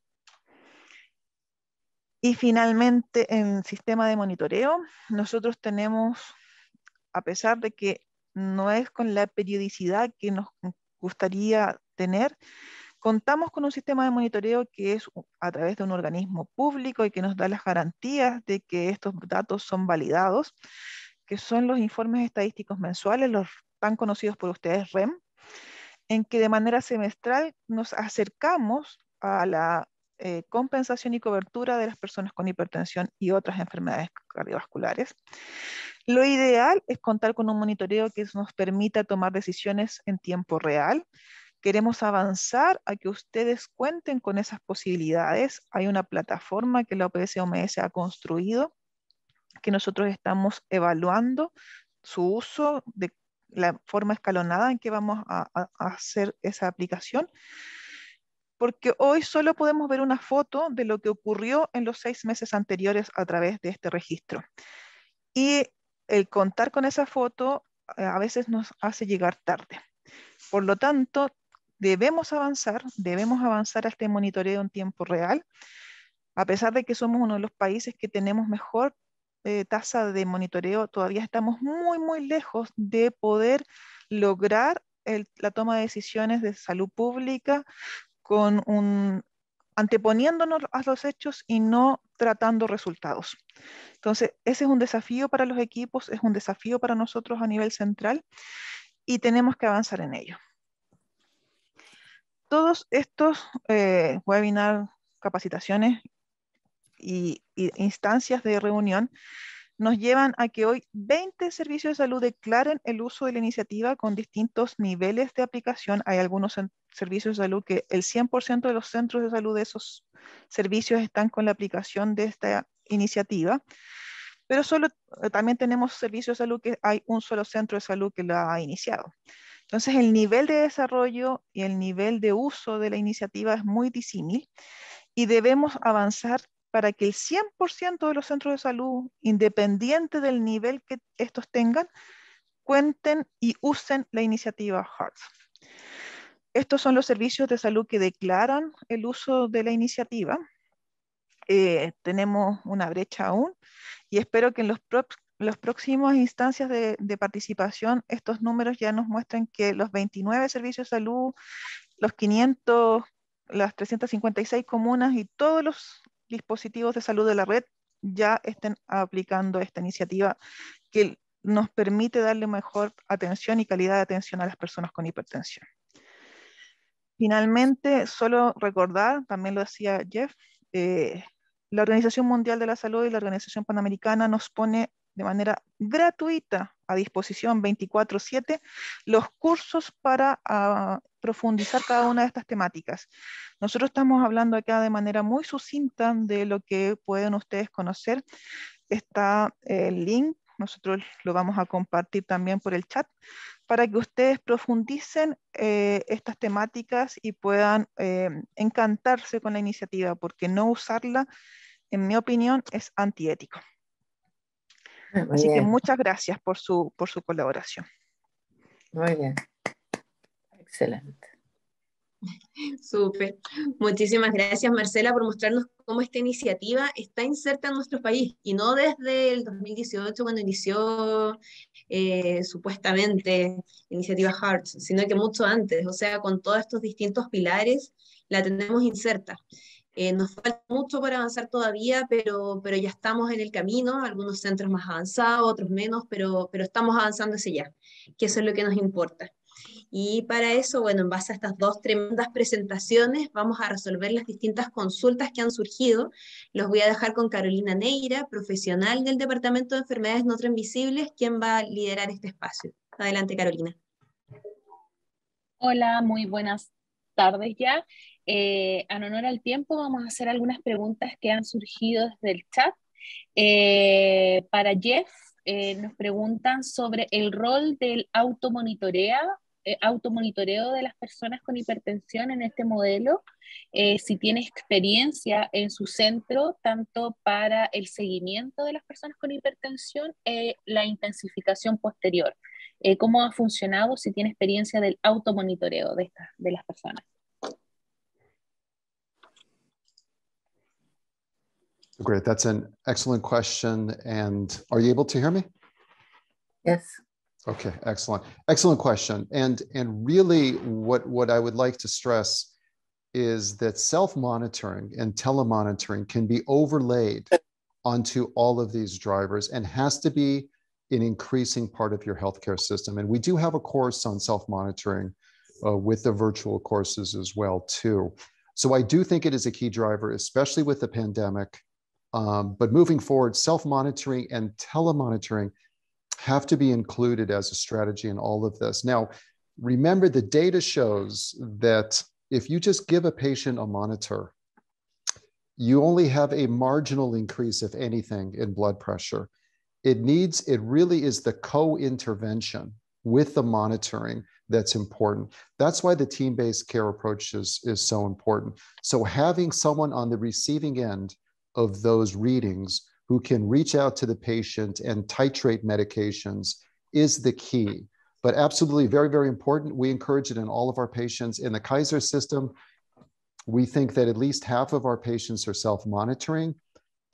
Y finalmente, en sistema de monitoreo, nosotros tenemos, a pesar de que no es con la periodicidad que nos gustaría tener, contamos con un sistema de monitoreo que es a través de un organismo público y que nos da las garantías de que estos datos son validados, que son los informes estadísticos mensuales, los tan conocidos por ustedes, REM, en que de manera semestral nos acercamos a la eh, compensación y cobertura de las personas con hipertensión y otras enfermedades cardiovasculares. Lo ideal es contar con un monitoreo que nos permita tomar decisiones en tiempo real. Queremos avanzar a que ustedes cuenten con esas posibilidades. Hay una plataforma que la OPS OMS ha construido, que nosotros estamos evaluando su uso de la forma escalonada en que vamos a, hacer esa aplicación, porque hoy solo podemos ver una foto de lo que ocurrió en los seis meses anteriores a través de este registro. Y el contar con esa foto eh, a veces nos hace llegar tarde. Por lo tanto, debemos avanzar, debemos avanzar a este monitoreo en tiempo real, a pesar de que somos uno de los países que tenemos mejor eh, tasa de monitoreo, todavía estamos muy, muy lejos de poder lograr la toma de decisiones de salud pública con un anteponiéndonos a los hechos y no tratando resultados. Entonces, ese es un desafío para los equipos, es un desafío para nosotros a nivel central y tenemos que avanzar en ello. Todos estos eh, webinar, webinars, capacitaciones e y, instancias de reunión nos llevan a que hoy 20 servicios de salud declaren el uso de la iniciativa con distintos niveles de aplicación. Hay algunos servicios de salud que el 100% de los centros de salud de esos servicios están con la aplicación de esta iniciativa. Pero solo eh, también tenemos servicios de salud que hay un solo centro de salud que lo ha iniciado. Entonces, el nivel de desarrollo y el nivel de uso de la iniciativa es muy disímil y debemos avanzar para que el 100% de los centros de salud, independiente del nivel que estos tengan, cuenten y usen la iniciativa HEARTS. Estos son los servicios de salud que declaran el uso de la iniciativa. Eh, tenemos una brecha aún y espero que en los, los próximos instancias de, de, participación estos números ya nos muestren que los 29 servicios de salud, los 500, las 356 comunas y todos los dispositivos de salud de la red ya estén aplicando esta iniciativa que nos permite darle mejor atención y calidad de atención a las personas con hipertensión. Finalmente, solo recordar, también lo decía Jeff, eh, la Organización Mundial de la Salud y la Organización Panamericana nos pone de manera gratuita a disposición 24/7 los cursos para ah, profundizar cada una de estas temáticas. Nosotros estamos hablando acá de manera muy sucinta de lo que pueden ustedes conocer. Está eh, el link, nosotros lo vamos a compartir también por el chat, para que ustedes profundicen eh, estas temáticas y puedan eh, encantarse con la iniciativa, porque no usarla, en mi opinión, es antiético. Así que muchas gracias por su, por su colaboración. Muy bien. Excelente. Súper. Muchísimas gracias, Marcela, por mostrarnos cómo esta iniciativa está inserta en nuestro país y no desde el 2018 cuando inició eh, supuestamente iniciativa Hearts, sino que mucho antes, o sea, con todos estos distintos pilares la tenemos inserta. Eh, nos falta mucho para avanzar todavía, pero, pero ya estamos en el camino, algunos centros más avanzados, otros menos, pero, pero estamos avanzando hacia allá, que eso es lo que nos importa. Y para eso, bueno, en base a estas dos tremendas presentaciones, vamos a resolver las distintas consultas que han surgido. Los voy a dejar con Carolina Neira, profesional del Departamento de Enfermedades No Transmisibles, quien va a liderar este espacio. Adelante, Carolina. Hola, muy buenas tardes ya. Eh, en honor al tiempo, vamos a hacer algunas preguntas que han surgido desde el chat. Eh, para Jeff, eh, nos preguntan sobre el rol del automonitoreo eh, automonitoreo de las personas con hipertensión en este modelo, eh, si tiene experiencia en su centro, tanto para el seguimiento de las personas con hipertensión, eh, la intensificación posterior. Eh, ¿Cómo ha funcionado si tiene experiencia del automonitoreo de, de las personas? Great, that's an excellent question. And are you able to hear me? Yes. Okay, excellent, excellent question. And and really, what what I would like to stress is that self monitoring and telemonitoring can be overlaid onto all of these drivers and has to be an increasing part of your healthcare system. And we do have a course on self monitoring uh, with the virtual courses as well too. So I do think it is a key driver, especially with the pandemic. Um, but moving forward, self monitoring and telemonitoring have to be included as a strategy in all of this. Now, remember the data shows that if you just give a patient a monitor, you only have a marginal increase, if anything, in blood pressure. It needs, it really is the co intervention with the monitoring that's important. That's why the team based care approach is, is so important. So, having someone on the receiving end of those readings who can reach out to the patient and titrate medications is the key. But absolutely, very, very important. We encourage it in all of our patients. In the Kaiser system, we think that at least half of our patients are self monitoring,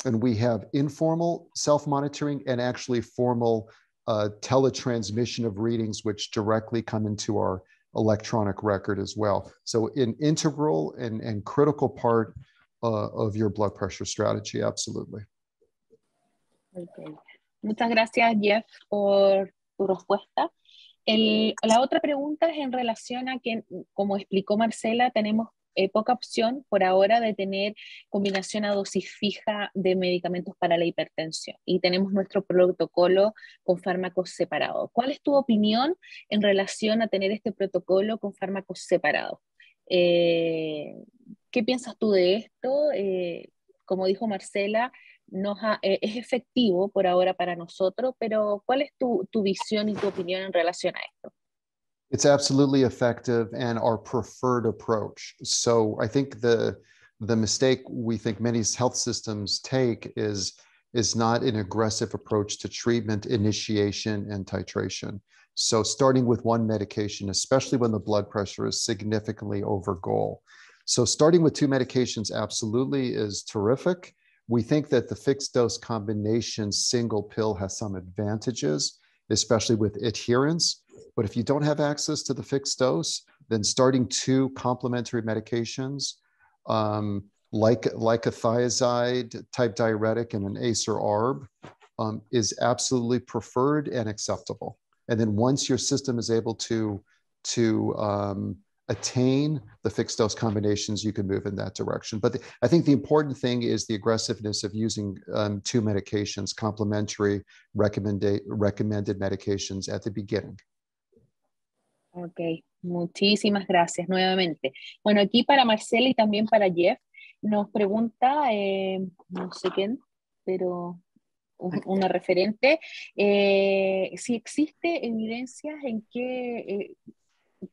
and we have informal self monitoring and actually formal uh, teletransmission of readings, which directly come into our electronic record as well. So, an integral and, and critical part uh, of your blood pressure strategy, absolutely. Muchas gracias, Jeff, por tu respuesta. la otra pregunta es en relación a que, como explicó Marcela, tenemos eh, poca opción por ahora de tener combinación a dosis fija de medicamentos para la hipertensión y tenemos nuestro protocolo con fármacos separados. ¿Cuál es tu opinión en relación a tener este protocolo con fármacos separados? Eh, ¿Qué piensas tú de esto? Eh, como dijo Marcela, nos ha, eh, es efectivo por ahora para nosotros, pero ¿cuál es tu, tu visión y tu opinión en relación a esto? It's absolutely effective and our preferred approach. So I think the the mistake we think many health systems take is is not an aggressive approach to treatment initiation and titration. So starting with one medication, especially when the blood pressure is significantly over goal. So starting with two medications absolutely is terrific. We think that the fixed dose combination single pill has some advantages, especially with adherence. But if you don't have access to the fixed dose, then starting two complementary medications, um, like, like a thiazide type diuretic and an ACE or ARB, um, is absolutely preferred and acceptable. And then once your system is able to, to um, attain the fixed dose combinations, you can move in that direction. But the, I think the important thing is the aggressiveness of using um, two medications, complementary recommended recommended medications at the beginning. Ok, muchísimas gracias nuevamente. Bueno, aquí para Marcela y también para Jeff, nos pregunta, eh, no sé quién, pero una referente, eh, si existe evidencias en que eh,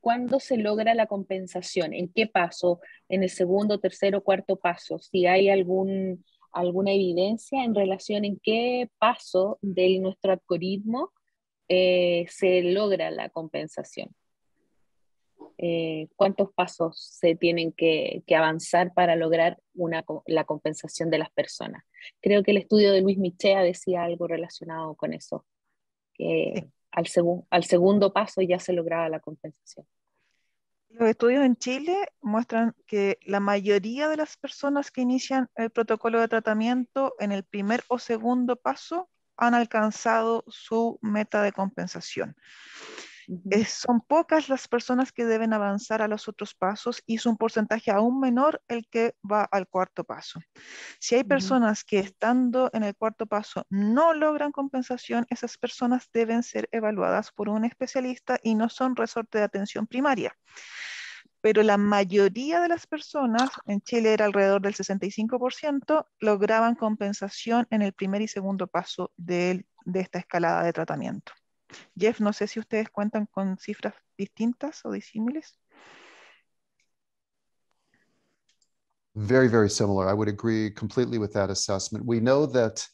¿cuándo se logra la compensación? ¿En qué paso? ¿En el segundo, tercero, cuarto paso? Si hay algún, alguna evidencia en relación en qué paso de nuestro algoritmo eh, se logra la compensación. Eh, ¿Cuántos pasos se tienen que, avanzar para lograr la compensación de las personas? Creo que el estudio de Luis Michea decía algo relacionado con eso. sí al, al segundo paso ya se lograba la compensación. Los estudios en Chile muestran que la mayoría de las personas que inician el protocolo de tratamiento en el primer o segundo paso han alcanzado su meta de compensación son pocas las personas que deben avanzar a los otros pasos y es un porcentaje aún menor el que va al cuarto paso. Si hay personas que estando en el cuarto paso no logran compensación, esas personas deben ser evaluadas por un especialista y no son resorte de atención primaria pero la mayoría de las personas, en Chile era alrededor del 65%, lograban compensación en el primer y segundo paso de esta escalada de tratamiento. Jeff, no sé si ustedes cuentan con cifras distintas o disímiles. Very, very similar. I would agree completely with that assessment. We know that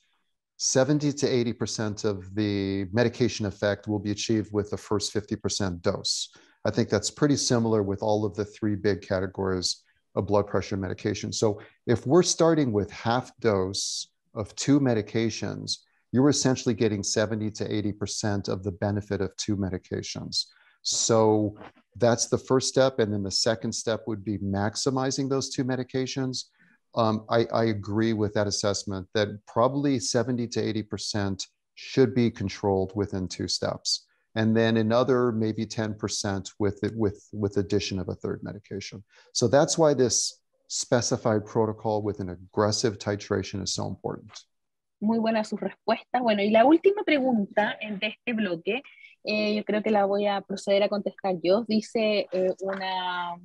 70 to 80% of the medication effect will be achieved with the first 50% dose. I think that's pretty similar with all of the three big categories of blood pressure medication. So if we're starting with half dose of two medications, you were essentially getting 70 to 80% of the benefit of two medications. So that's the first step. And then the second step would be maximizing those two medications. Um, I, I agree with that assessment that probably 70 to 80% should be controlled within two steps. And then another maybe 10% with, it, with, with addition of a third medication. So that's why this specified protocol with an aggressive titration is so important. muy buenas sus respuestas. Bueno, y la última pregunta de este bloque, eh, yo creo que la voy a proceder a contestar yo. Dice eh, una,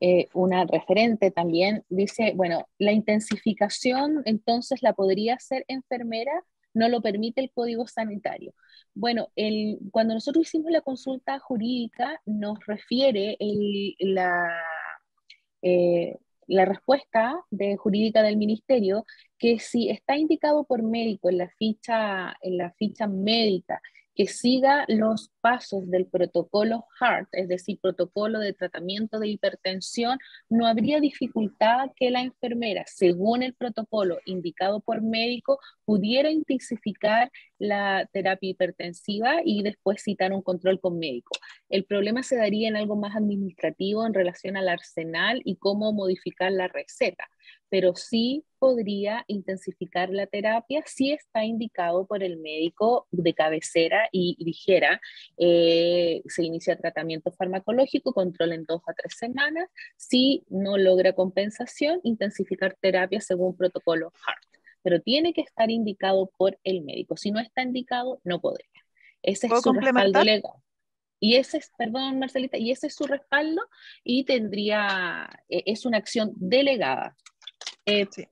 eh, una referente también, dice, bueno, la intensificación entonces la podría ser enfermera, no lo permite el código sanitario. Bueno, el, cuando nosotros hicimos la consulta jurídica, nos refiere el, la... La respuesta de jurídica del ministerio que si está indicado por médico en la ficha, en la ficha médica que siga los pasos del protocolo HART, es decir, protocolo de tratamiento de hipertensión, no habría dificultad que la enfermera, según el protocolo indicado por médico, pudiera intensificar la terapia hipertensiva y después citar un control con médico. El problema se daría en algo más administrativo en relación al arsenal y cómo modificar la receta pero sí podría intensificar la terapia si está indicado por el médico de cabecera y ligera. Eh, se inicia tratamiento farmacológico, control en dos a tres semanas. Si no logra compensación, intensificar terapia según protocolo HART. Pero tiene que estar indicado por el médico. Si no está indicado, no podría. Ese es su respaldo Y ese es, perdón Marcelita, y ese es su respaldo y tendría, e, es una acción delegada eh, sí.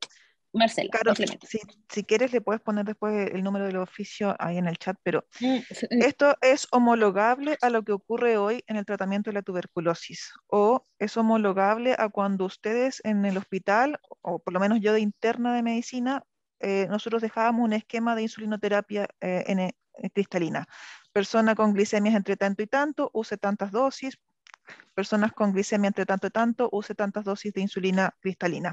si, quieres le puedes poner después el número del oficio ahí en el chat, pero mm, mm. esto es homologable a lo que ocurre hoy en el tratamiento de la tuberculosis o es homologable a cuando ustedes en el hospital, o por lo menos yo de interna de medicina, eh, nosotros dejábamos un esquema de insulinoterapia en eh, eh, cristalina. Persona con glicemias entre tanto y tanto, use tantas dosis, personas con glicemia entre tanto y tanto use tantas dosis de insulina cristalina.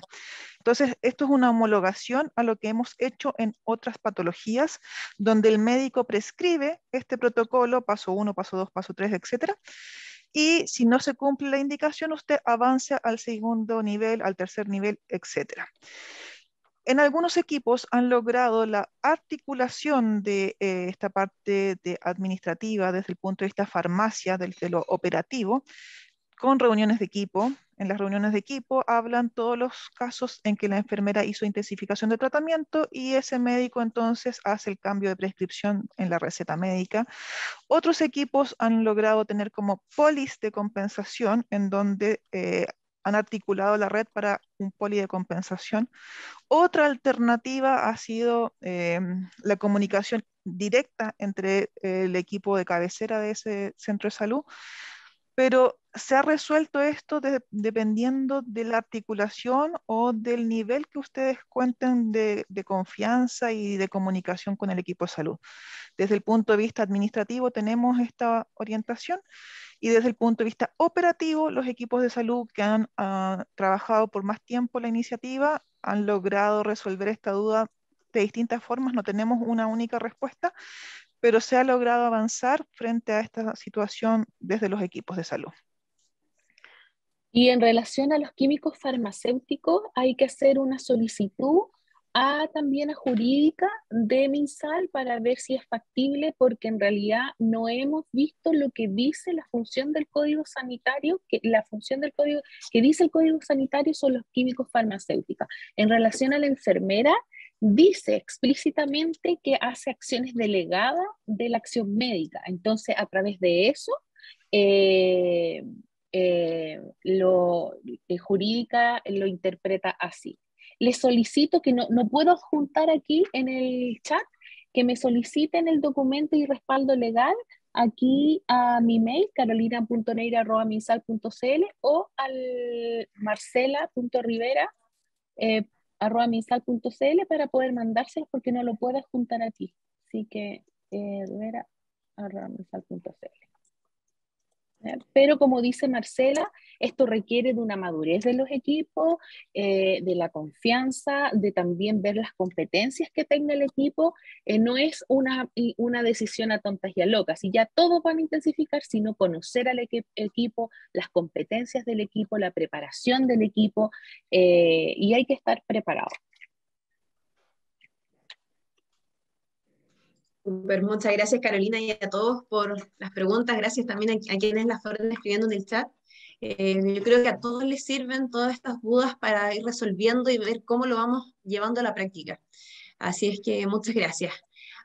Entonces, esto es una homologación a lo que hemos hecho en otras patologías, donde el médico prescribe este protocolo, paso 1, paso 2, paso 3, etcétera, y si no se cumple la indicación, usted avanza al segundo nivel, al tercer nivel, etcétera en algunos equipos han logrado la articulación de eh, esta parte de administrativa desde el punto de vista farmacia, desde lo operativo, con reuniones de equipo. En las reuniones de equipo hablan todos los casos en que la enfermera hizo intensificación de tratamiento y ese médico entonces hace el cambio de prescripción en la receta médica. Otros equipos han logrado tener como polis de compensación en donde eh, han articulado la red para un poli de compensación. Otra alternativa ha sido eh, la comunicación directa entre eh, el equipo de cabecera de ese centro de salud pero se ha resuelto esto dependiendo de la articulación o del nivel que ustedes cuenten de, confianza y de comunicación con el equipo de salud. Desde el punto de vista administrativo tenemos esta orientación y desde el punto de vista operativo los equipos de salud que han ah, trabajado por más tiempo la iniciativa han logrado resolver esta duda de distintas formas, no tenemos una única respuesta, pero se ha logrado avanzar frente a esta situación desde los equipos de salud. Y en relación a los químicos farmacéuticos, hay que hacer una solicitud a, también a jurídica de MinSal para ver si es factible, porque en realidad no hemos visto lo que dice la función del código sanitario, que la función del código que dice el código sanitario son los químicos farmacéuticos. En relación a la enfermera, dice explícitamente que hace acciones delegadas de la acción médica. Entonces, a través de eso, eh, eh, lo eh, jurídica lo interpreta así. Le solicito que no, puedo juntar aquí en el chat que me soliciten el documento y respaldo legal aquí a mi mail carolina.neira.minsal.cl o al marcela.rivera.com arroba misal.cl para poder mandárselos porque no lo puedes juntar aquí. Así que eh, arroba pero como dice Marcela, esto requiere de una madurez de los equipos, eh, de la confianza, de también ver las competencias que tenga el equipo. Eh, no es una, una decisión a tontas y a locas. Y ya todos van a intensificar, sino conocer al equipo, las competencias del equipo, la preparación del equipo, eh, y hay que estar preparado. muchas gracias Carolina y a todos por las preguntas, gracias también a, quienes las fueron escribiendo en el chat. Eh, yo creo que a todos les sirven todas estas dudas para ir resolviendo y ver cómo lo vamos llevando a la práctica. Así es que muchas gracias.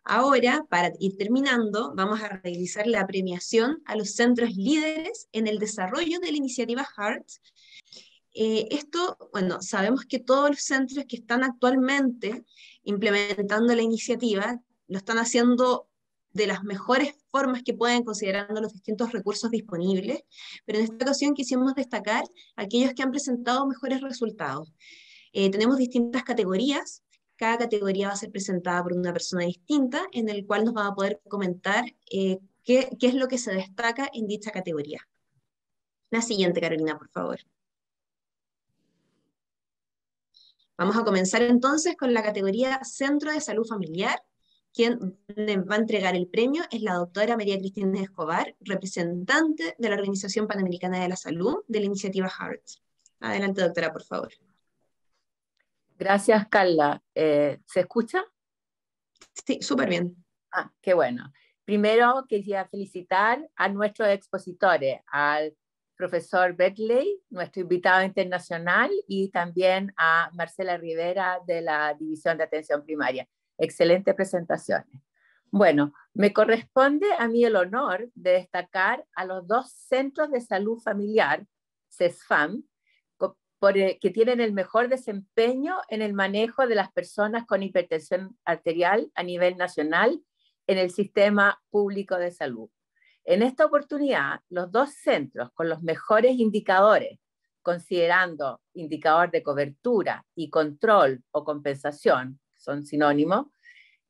Ahora, para ir terminando, vamos a realizar la premiación a los centros líderes en el desarrollo de la iniciativa HART. Eh, esto, bueno, sabemos que todos los centros que están actualmente implementando la iniciativa lo están haciendo de las mejores formas que pueden considerando los distintos recursos disponibles, pero en esta ocasión quisimos destacar aquellos que han presentado mejores resultados. Eh, tenemos distintas categorías, cada categoría va a ser presentada por una persona distinta, en el cual nos va a poder comentar eh, qué, qué es lo que se destaca en dicha categoría. La siguiente, Carolina, por favor. Vamos a comenzar entonces con la categoría Centro de Salud Familiar, quien va a entregar el premio es la doctora María Cristina Escobar, representante de la Organización Panamericana de la Salud de la iniciativa HART. Adelante, doctora, por favor. Gracias, Carla. Eh, ¿Se escucha? Sí, súper bien. Ah, qué bueno. Primero quería felicitar a nuestros expositores, al profesor Bedley, nuestro invitado internacional, y también a Marcela Rivera de la División de Atención Primaria. Excelentes presentaciones. Bueno, me corresponde a mí el honor de destacar a los dos centros de salud familiar, CESFAM, eh, que tienen el mejor desempeño en el manejo de las personas con hipertensión arterial a nivel nacional en el sistema público de salud. En esta oportunidad, los dos centros con los mejores indicadores, considerando indicador de cobertura y control o compensación, son sinónimos,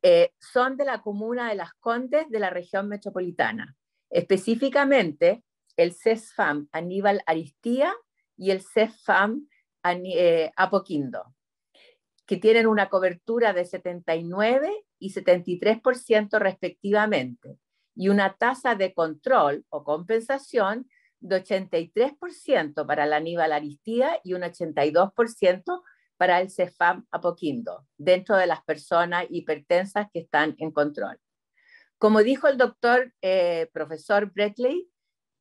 eh, son de la comuna de Las Condes de la región metropolitana, específicamente el CESFAM Aníbal Aristía y el CESFAM eh, Apoquindo, que tienen una cobertura de 79 y 73% respectivamente, y una tasa de control o compensación de 83% para la Aníbal Aristía y un 82% para el CEFAM Apoquindo dentro de las personas hipertensas que están en control. Como dijo el doctor eh, profesor Breckley,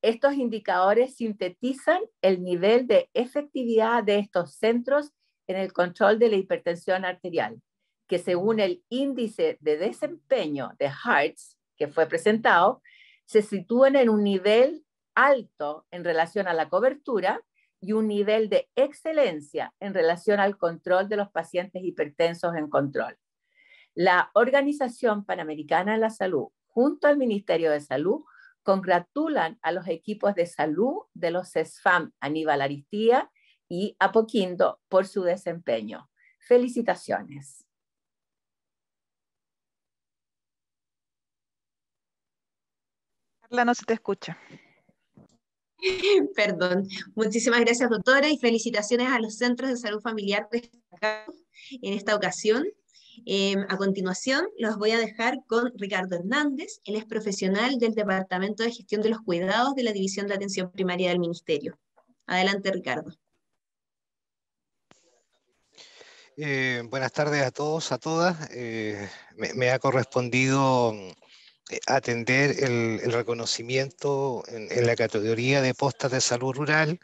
estos indicadores sintetizan el nivel de efectividad de estos centros en el control de la hipertensión arterial, que según el índice de desempeño de HEARTS que fue presentado, se sitúan en un nivel alto en relación a la cobertura y un nivel de excelencia en relación al control de los pacientes hipertensos en control. La Organización Panamericana de la Salud, junto al Ministerio de Salud, congratulan a los equipos de salud de los CESFAM Aníbal Aristía y Apoquindo por su desempeño. Felicitaciones. Carla, no se te escucha. Perdón. Muchísimas gracias, doctora, y felicitaciones a los centros de salud familiar destacados en esta ocasión. Eh, a continuación, los voy a dejar con Ricardo Hernández, él es profesional del Departamento de Gestión de los Cuidados de la División de Atención Primaria del Ministerio. Adelante, Ricardo. Eh, buenas tardes a todos, a todas. Eh, me, ha correspondido mm, atender el, reconocimiento en, la categoría de postas de salud rural,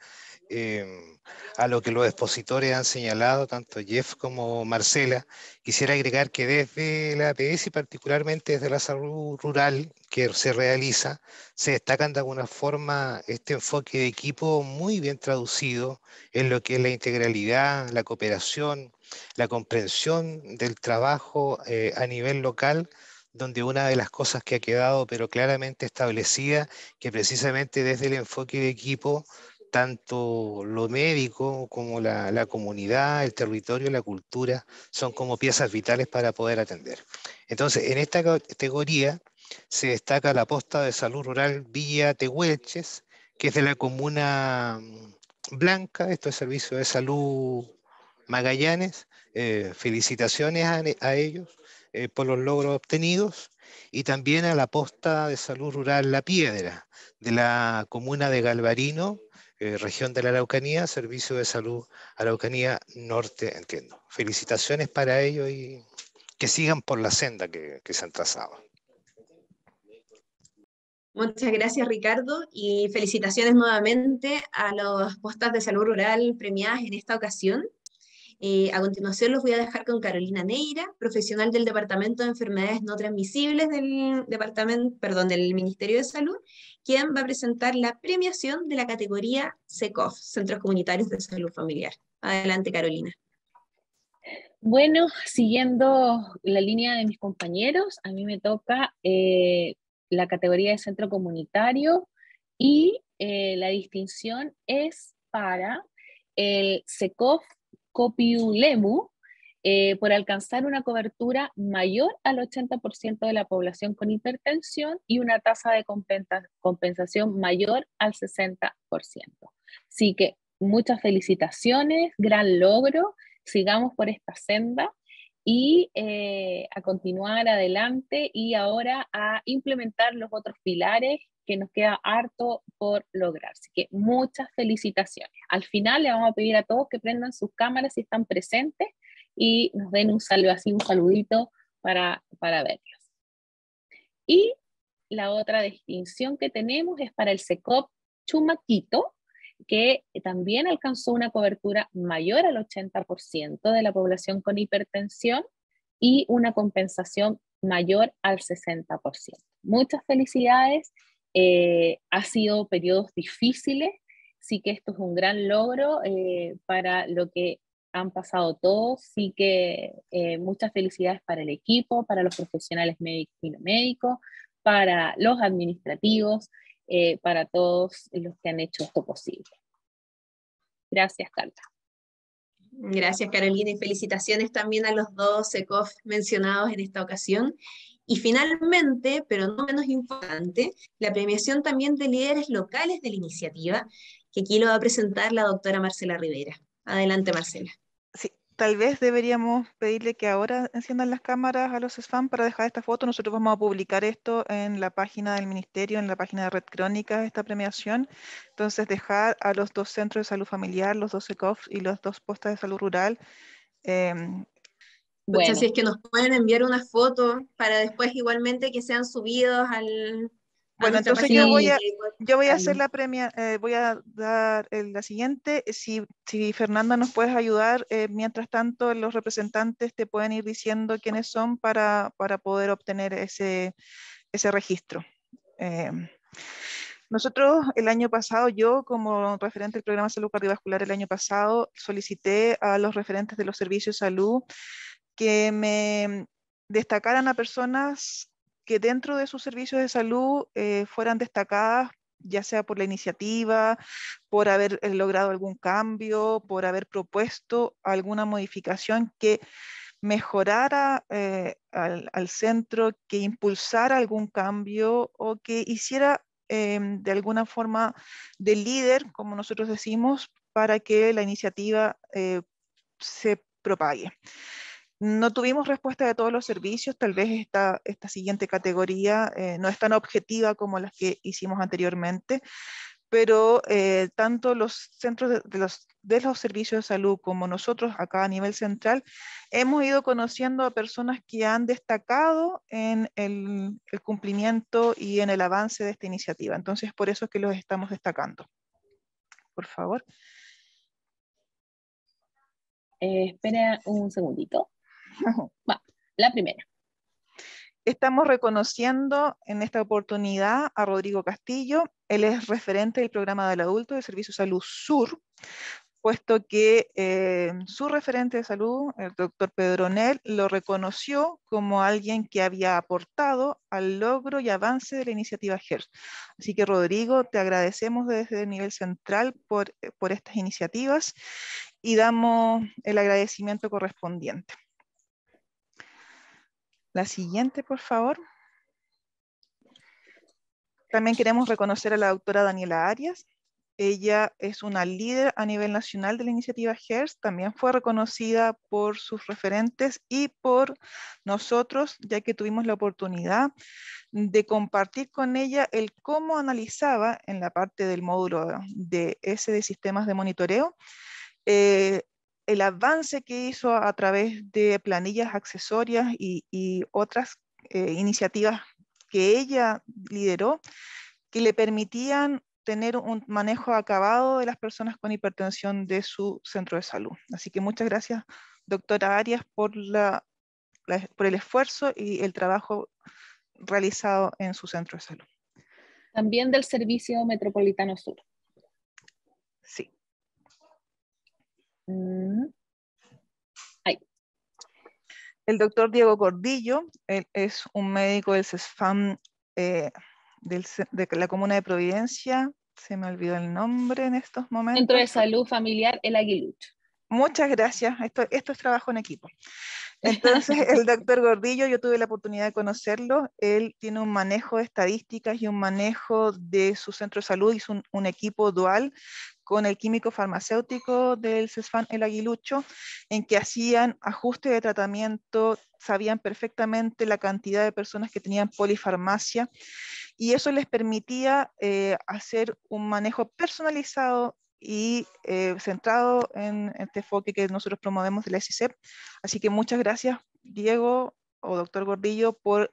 em, a lo que los expositores han señalado, tanto Jeff como Marcela. Quisiera agregar que desde la APS y particularmente desde la salud rural que se realiza, se destacan de alguna forma este enfoque de equipo muy bien traducido en lo que es la integralidad, la cooperación, la comprensión del trabajo eh, a nivel local donde una de las cosas que ha quedado pero claramente establecida, que precisamente desde el enfoque de equipo, tanto lo médico como la, comunidad, el territorio, la cultura, son como piezas vitales para poder atender. Entonces, en esta categoría se destaca la posta de salud rural Villa Tehuelches, que es de la comuna mm, Blanca, esto es Servicio de Salud Magallanes. Eh, felicitaciones a ellos eh, por los logros obtenidos y también a la posta de salud rural La Piedra de la comuna de Galvarino, eh, región de la Araucanía, Servicio de Salud Araucanía Norte, entiendo. Felicitaciones para ellos y que sigan por la senda que, que se han trazado. Muchas gracias, Ricardo, y felicitaciones nuevamente a las postas de salud rural premiadas en esta ocasión. Eh, a continuación los voy a dejar con Carolina Neira, profesional del Departamento de Enfermedades No Transmisibles del, Departamento, perdón, del Ministerio de Salud, quien va a presentar la premiación de la categoría SECOF, Centros Comunitarios de Salud Familiar. Adelante, Carolina. Bueno, siguiendo la línea de mis compañeros, a mí me toca eh, la categoría de centro comunitario y eh, la distinción es para el SECOF Copiulemu eh, por alcanzar una cobertura mayor al 80% de la población con hipertensión y una tasa de compensación mayor al 60%. Así que muchas felicitaciones, gran logro, sigamos por esta senda y eh, a continuar adelante y ahora a implementar los otros pilares que nos queda harto por lograr. Así que muchas felicitaciones. Al final le vamos a pedir a todos que prendan sus cámaras si están presentes y nos den un saludo así, un saludito para, para verlos. Y la otra distinción que tenemos es para el SECOP Chumaquito, que también alcanzó una cobertura mayor al 80% de la población con hipertensión y una compensación mayor al 60%. Muchas felicidades eh, ha sido periodos difíciles, sí que esto es un gran logro eh, para lo que han pasado todos, sí que eh, muchas felicidades para el equipo, para los profesionales médicos y no médicos, para los administrativos, para todos los que han hecho esto posible. Gracias, Carla. Gracias, Carolina, y felicitaciones también a los dos ECOF mencionados en esta ocasión. Y finalmente, pero no menos importante, la premiación también de líderes locales de la iniciativa, que aquí lo va a presentar la doctora Marcela Rivera. Adelante, Marcela. Sí, tal vez deberíamos pedirle que ahora enciendan las cámaras a los SFAM para dejar esta foto. Nosotros vamos a publicar esto en la página del Ministerio, en la página de Red Crónica, esta premiación. Entonces, dejar a los dos centros de salud familiar, los dos ECOF y los dos postas de salud rural. Em, si es que nos pueden enviar una foto para después igualmente que sean subidos al... Bueno, entonces yo voy, a, yo voy a hacer la premia, eh, voy a dar la siguiente. Si, si, Fernanda nos puedes ayudar, eh, mientras tanto los representantes te pueden ir diciendo quiénes son para, para poder obtener ese, ese registro. Eh, nosotros el año pasado, yo como referente del programa salud cardiovascular el año pasado, solicité a los referentes de los servicios de salud que me destacaran a personas que dentro de sus servicios de salud eh, fueran destacadas, ya sea por la iniciativa, por haber eh, logrado algún cambio, por haber propuesto alguna modificación que mejorara eh, al, centro, que impulsara algún cambio o que hiciera em, de alguna forma de líder, como nosotros decimos, para que la iniciativa se propague. No tuvimos respuesta de todos los servicios, tal vez esta, esta siguiente categoría eh, no es tan objetiva como las que hicimos anteriormente, pero eh, tanto los centros de, los, de los servicios de salud como nosotros acá a nivel central hemos ido conociendo a personas que han destacado en el, cumplimiento y en el avance de esta iniciativa. Entonces, por eso es que los estamos destacando. Por favor. Eh, espera un segundito. la primera. Estamos reconociendo en esta oportunidad a Rodrigo Castillo. Él es referente del programa del adulto de Servicio Salud Sur, puesto que eh, su referente de salud, el doctor Pedro Nel, lo reconoció como alguien que había aportado al logro y avance de la iniciativa GERS. Así que Rodrigo, te agradecemos desde el nivel central por estas iniciativas y damos el agradecimiento correspondiente. La siguiente, por favor. También queremos reconocer a la doctora Daniela Arias. Ella es una líder a nivel nacional de la iniciativa HERS. También fue reconocida por sus referentes y por nosotros, ya que tuvimos la oportunidad de compartir con ella el cómo analizaba en la parte del módulo de S de sistemas de monitoreo eh, el avance que hizo a través de planillas accesorias y, otras eh, iniciativas que ella lideró, que le permitían tener un manejo acabado de las personas con hipertensión de su centro de salud. Así que muchas gracias, doctora Arias, por, por el esfuerzo y el trabajo realizado en su centro de salud. También del Servicio Metropolitano Sur. Sí. El doctor Diego Gordillo, él es un médico del CESFAM eh, de la comuna de Providencia, se me olvidó el nombre en estos momentos. Centro de Salud Familiar El Aguilucho. Muchas gracias, esto, es trabajo en equipo. Entonces, el doctor Gordillo, yo tuve la oportunidad de conocerlo, él tiene un manejo de estadísticas y un manejo de su centro de salud, y un, un equipo dual con el químico farmacéutico del CESFAN El Aguilucho, en que hacían ajuste de tratamiento, sabían perfectamente la cantidad de personas que tenían polifarmacia y eso les permitía eh, hacer un manejo personalizado y eh, centrado en este enfoque que nosotros promovemos de la SICEP. Así que muchas gracias, Diego o doctor Gordillo, por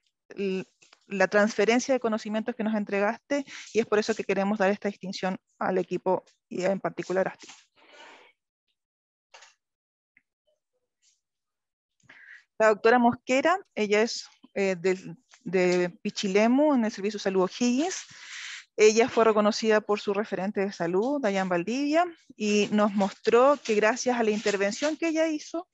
la transferencia de conocimientos que nos entregaste y es por eso que queremos dar esta distinción al equipo y en particular a ti. La doctora Mosquera, ella es eh, de, de, Pichilemu en el Servicio de Salud O'Higgins. Ella fue reconocida por su referente de salud, Dayan Valdivia, y nos mostró que gracias a la intervención que ella hizo,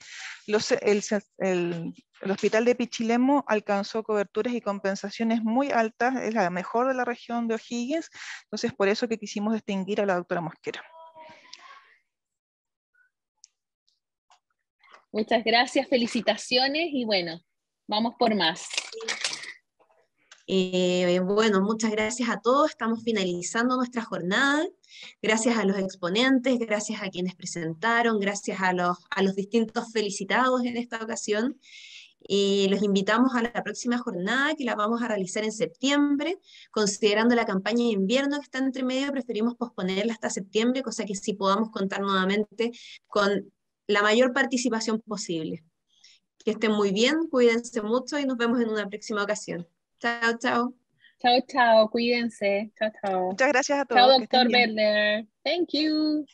el, hospital de Pichilemo alcanzó coberturas y compensaciones muy altas, es la mejor de la región de O'Higgins, entonces por eso que quisimos distinguir a la doctora Mosquera. Muchas gracias, felicitaciones y bueno, vamos por más. Eh, bueno, muchas gracias a todos. Estamos finalizando nuestra jornada. Gracias a los exponentes, gracias a quienes presentaron, gracias a los, a los distintos felicitados en esta ocasión. Y eh, los invitamos a la próxima jornada que la vamos a realizar en septiembre. Considerando la campaña de invierno que está entre medio, preferimos posponerla hasta septiembre, cosa que sí podamos contar nuevamente con la mayor participación posible. Que estén muy bien, cuídense mucho y nos vemos en una próxima ocasión. Chao, chao. Chao, chao. Cuídense. Chao, chao. Muchas gracias a todos. Chao, doctor Berner. Thank you.